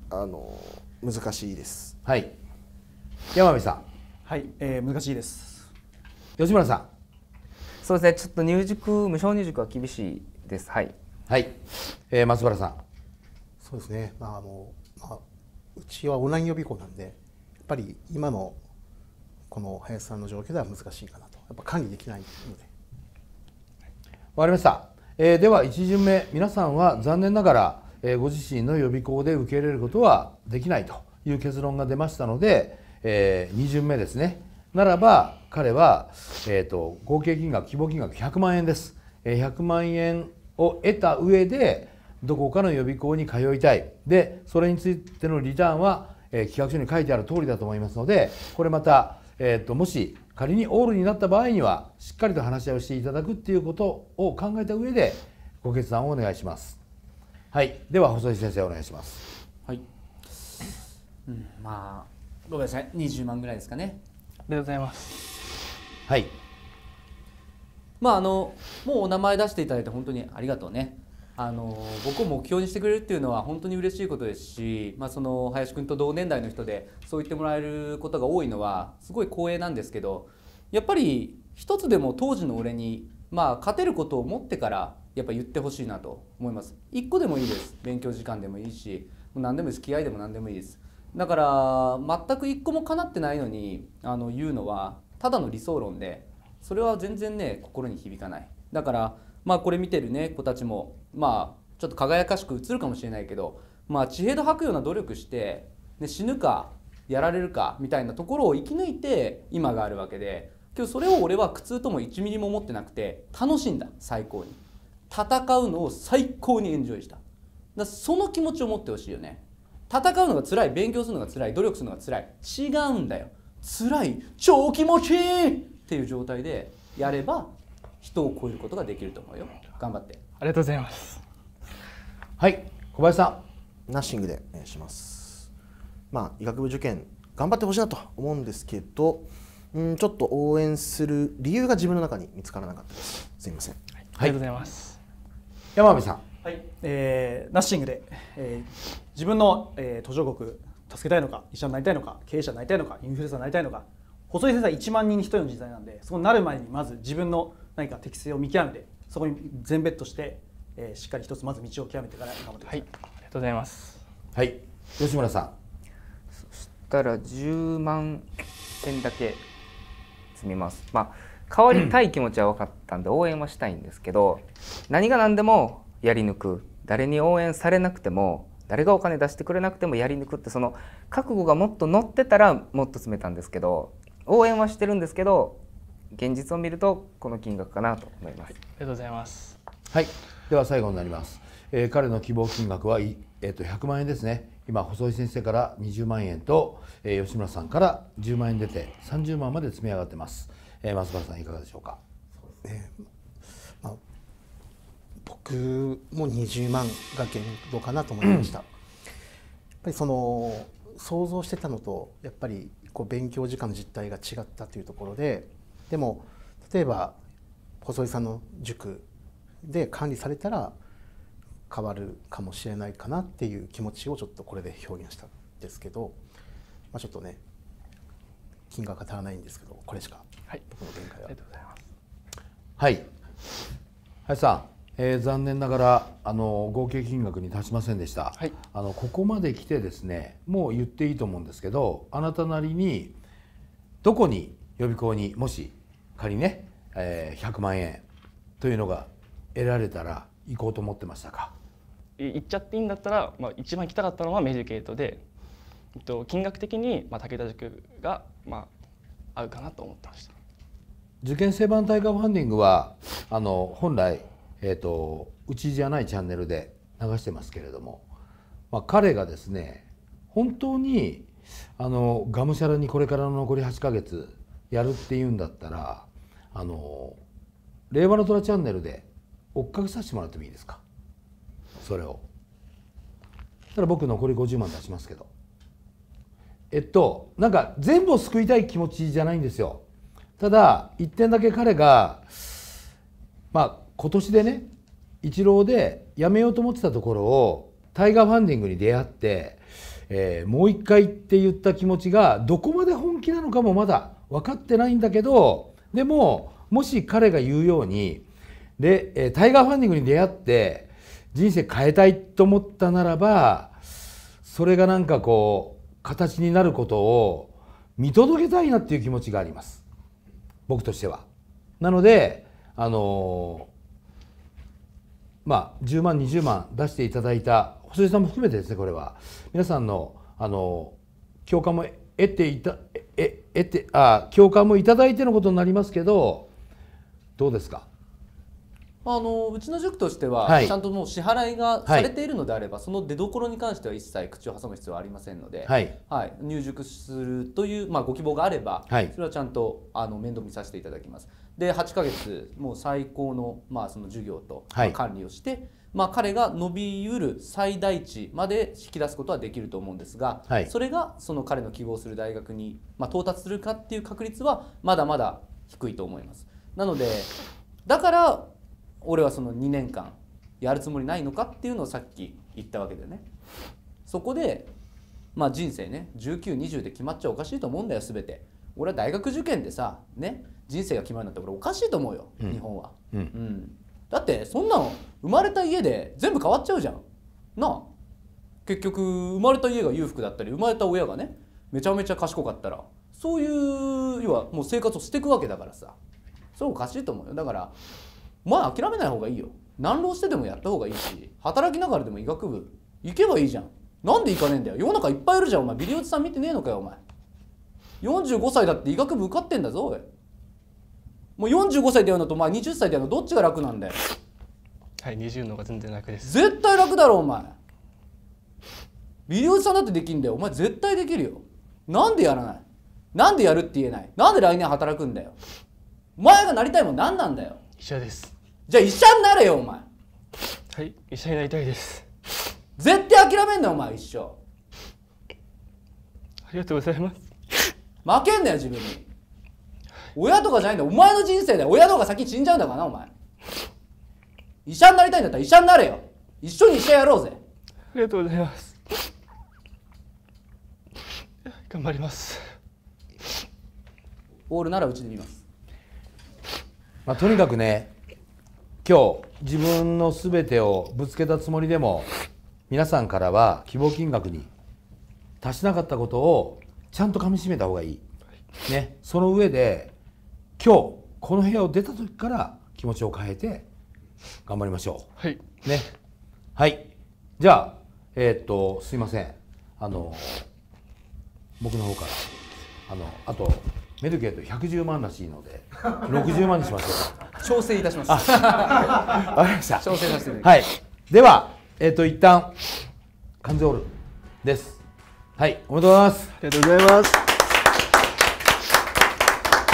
あの難しいです。はい。山美さん。はい、えー、難しいです。吉村さん。そうですね。ちょっと入塾無償入塾は厳しいです。はい。はい。えー、松原さん。そうですね。まああの、まあ、うちはオンライン予備校なんで、やっぱり今のこの林さんの状況では難しいかなと。やっぱ管理できないので。わかりました。えー、では一巡目皆さんは残念ながら。ご自身の予備校で受け入れることはできないという結論が出ましたので、えー、2巡目ですねならば彼は、えーと、合計金額希望金額100万円です、え100万円を得た上でどこかの予備校に通いたいでそれについてのリターンは、えー、企画書に書いてある通りだと思いますのでこれまた、えーともし仮にオールになった場合にはしっかりと話し合いをしていただくっていうことを考えた上でご決断をお願いします。はい、では細井先生お願いします。はい。うん、まあごめんなさい、二十万ぐらいですかね。ありがとうございます。はい。まああのもうお名前出していただいて本当にありがとうね。あの僕を目標にしてくれるっていうのは本当に嬉しいことですし、まあ、その林くんと同年代の人でそう言ってもらえることが多いのはすごい光栄なんですけどやっぱり一つでも当時の俺に、まあ、勝てることを持ってからやっぱ言ってほしいなと思います1個でもいいです勉強時間でもいいし何でもいいです気合でも何でもいいですだから全く1個もかなってないのにあの言うのはただの理想論でそれは全然ね心に響かないだからまあこれ見てるね子たちもまあちょっと輝かしく映るかもしれないけどまあ地平度吐くような努力して、ね、死ぬかやられるかみたいなところを生き抜いて今があるわけで今日それを俺は苦痛とも1ミリも思ってなくて楽しんだ最高に。戦うのを最高にエンジョイしただその気持ちを持ってほしいよね戦うのが辛い勉強するのが辛い努力するのが辛い違うんだよ辛い超気持ちいいっていう状態でやれば人を超えることができると思うよ頑張ってありがとうございますはい小林さんナッシングでお願いしますまあ医学部受験頑張ってほしいなと思うんですけどんちょっと応援する理由が自分の中に見つからなかったですすいません、はい、ありがとうございます、山辺さん。はい、えー、ナッシングで、えー、自分の、えー、途上国助けたいのか医者になりたいのか経営者になりたいのかインフルエンサーになりたいのか細井先生は1万人に1人の時代なんでそこになる前にまず自分の何か適性を見極めてそこに全ベットして、えー、しっかり一つまず道を極めてから頑張ってください、はい、ありがとうございますはい吉村さんそしたら10万点だけ積みますまあ変わりたい気持ちは分かったんで応援はしたいんですけど、何が何でもやり抜く誰に応援されなくても誰がお金出してくれなくてもやり抜くってその覚悟がもっと乗ってたらもっと詰めたんですけど応援はしてるんですけど現実を見るとこの金額かなと思います、ありがとうございますはいでは最後になります、えー、彼の希望金額は、えー、と100万円ですね今細井先生から20万円と、えー、吉村さんから10万円出て30万まで積み上がってますえ松原さんいかがでしょうか。そうですねまあ、僕も20万が限度かなと思いました。やっぱりその想像してたのとやっぱりこう勉強時間の実態が違ったというところででも例えば細井さんの塾で管理されたら変わるかもしれないかなっていう気持ちをちょっとこれで表現したんですけど、まあ、ちょっとね金額が足らないんですけどこれしか、はい、僕の限界はありがとうございますはい林さんえー、残念ながらあの合計金額に達しませんでした、はい、あのここまで来てですねもう言っていいと思うんですけどあなたなりにどこに予備校にもし仮にね、えー、100万円というのが得られたら行こうと思ってましたか行っちゃっていいんだったら、まあ、一番行きたかったのはメディケートでと、金額的に、まあ、武田塾が、まあ、合うかなと思ってました受験生版ガーファンディングはあの本来、えーと、うちじゃないチャンネルで流してますけれども、まあ、彼がですね本当にあのがむしゃらにこれからの残り8か月やるっていうんだったらあの「令和の虎チャンネル」で追っかけさせてもらってもいいですかそれを。ただ僕残り50万出しますけど。えっとなんか全部を救いたい気持ちじゃないんですよただ一点だけ彼がまあ今年でねイチローでやめようと思ってたところをタイガーファンディングに出会って、えー、もう一回って言った気持ちがどこまで本気なのかもまだ分かってないんだけどでももし彼が言うようにで、えー、タイガーファンディングに出会って人生変えたいと思ったならばそれがなんかこう形になることを見届けたいなっていう気持ちがあります僕としては。なのであのまあ10万20万出していただいた細井さんも含めてですねこれは皆さんのあの共感も得ていたえ得てあ共感もいただいてのことになりますけどどうですかあのうちの塾としては、はい、ちゃんともう支払いがされているのであれば、はい、その出どころに関しては一切口を挟む必要はありませんので、はい、はい、入塾するという、まあ、ご希望があれば、それはちゃんとあの面倒見させていただきます。で8か月もう最高の,、まあその授業と、管理をして、まあ、彼が伸びうる最大値まで引き出すことはできると思うんですが、それがその彼の希望する大学に、まあ、到達するかっていう確率はまだまだ低いと思います。なのでだから俺はその2年間やるつもりないのかっていうのをさっき言ったわけでねそこでまあ人生ね1920で決まっちゃおかしいと思うんだよ全て俺は大学受験でさね人生が決まるなんて俺おかしいと思うよ、うん、日本は、うん、うん、だってそんなの生まれた家で全部変わっちゃうじゃんなあ結局生まれた家が裕福だったり生まれた親がねめちゃめちゃ賢かったらそういう要はもう生活をしていくわけだからさそれおかしいと思うよだからま諦めない方がいいよ難浪してでもやった方がいいし働きながらでも医学部行けばいいじゃんなんで行かねえんだよ世の中いっぱいいるじゃんお前ビリオチさん見てねえのかよお前45歳だって医学部受かってんだぞおいもう45歳でやるのとお前20歳でやるのどっちが楽なんだよはい20の方が全然楽です絶対楽だろお前ビリオチさんだってできんだよお前絶対できるよなんでやらないなんでやるって言えないなんで来年働くんだよお前がなりたいもん何なんだよ医者ですじゃあ医者になれよお前はい医者になりたいです絶対諦めんなお前一生ありがとうございます負けんなよ自分に親とかじゃないんだお前の人生で親の方が先死んじゃうんだからなお前医者になりたいんだったら医者になれよ一緒に医者やろうぜありがとうございます頑張りますオールならうちで見ますまあとにかくね今日自分の全てをぶつけたつもりでも皆さんからは希望金額に達しなかったことをちゃんとかみしめた方がいい、ね、その上で今日この部屋を出た時から気持ちを変えて頑張りましょうはいねはいじゃあえー、っとすいませんあの僕の方からあのあとメルケルト110万らしいので60万にしましょう調整いたしますわかりました調整させてはいではえっ、ー、と一旦完全オールですはいおめでとうございますありがとうございます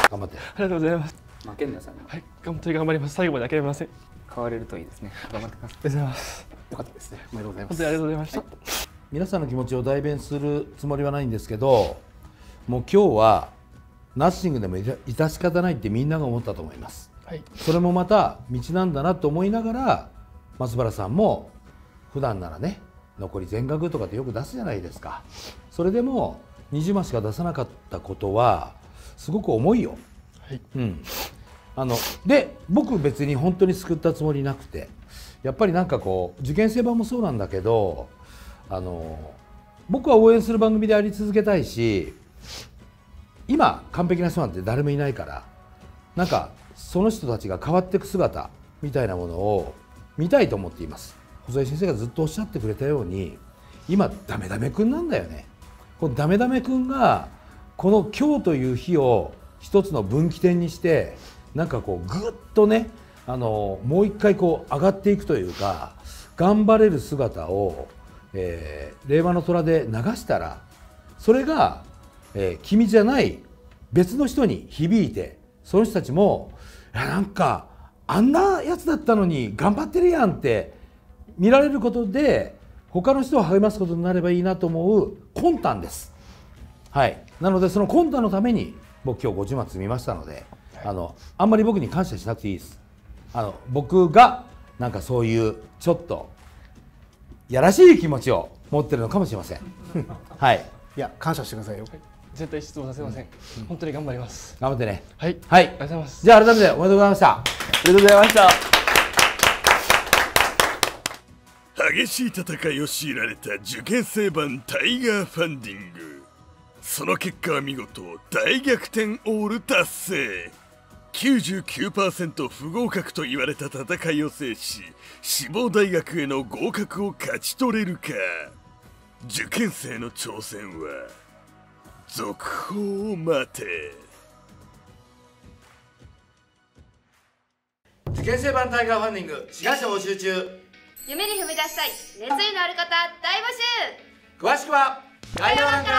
頑張ってありがとうございます負けんなさいはい本当に頑張ります最後まで諦めません変われるといいですね頑張ってくださいありがとうございますよかったですねおめでとうございます本当にありがとうございました、はい、皆さんの気持ちを代弁するつもりはないんですけどもう今日はナッシングでも致し方ないってみんなが思ったと思います、はい、それもまた道なんだなと思いながら松原さんも普段ならね残り全額とかってよく出すじゃないですかそれでも20万しか出さなかったことはすごく重いよ、はいうん、あので僕別に本当に救ったつもりなくてやっぱりなんかこう受験生版もそうなんだけどあの僕は応援する番組であり続けたいし今完璧な人なんて誰もいないからなんかその人たちが変わっていく姿みたいなものを見たいと思っています細井先生がずっとおっしゃってくれたように今ダメダメ君なんだよねこのダメダメくがこの今日という日を一つの分岐点にしてなんかこうぐっとねあのもう一回こう上がっていくというか頑張れる姿を、えー、令和の虎で流したらそれがえー、君じゃない別の人に響いてその人たちもいやなんかあんなやつだったのに頑張ってるやんって見られることで他の人を励ますことになればいいなと思う魂胆です。はい、なのでその魂胆のために僕今日50万積みましたので、はい、あのあんまり僕に感謝しなくていいです。あの僕がなんかそういうちょっとやらしい気持ちを持ってるのかもしれません。はい。いや感謝してくださいよ。絶対失望させません、うん、本当に頑張ります頑張ってねはい、はい、ありがとうございますじゃあ改めておめでとうございましたありがとうございました激しい戦いを強いられた受験生版タイガーファンディングその結果は見事大逆転オール達成99%不合格と言われた戦いを制し志望大学への合格を勝ち取れるか受験生の挑戦は続報を待て受験生版タイガーファンディング志願者募集中夢に踏み出したい熱意のある方大募集詳しくは概要欄から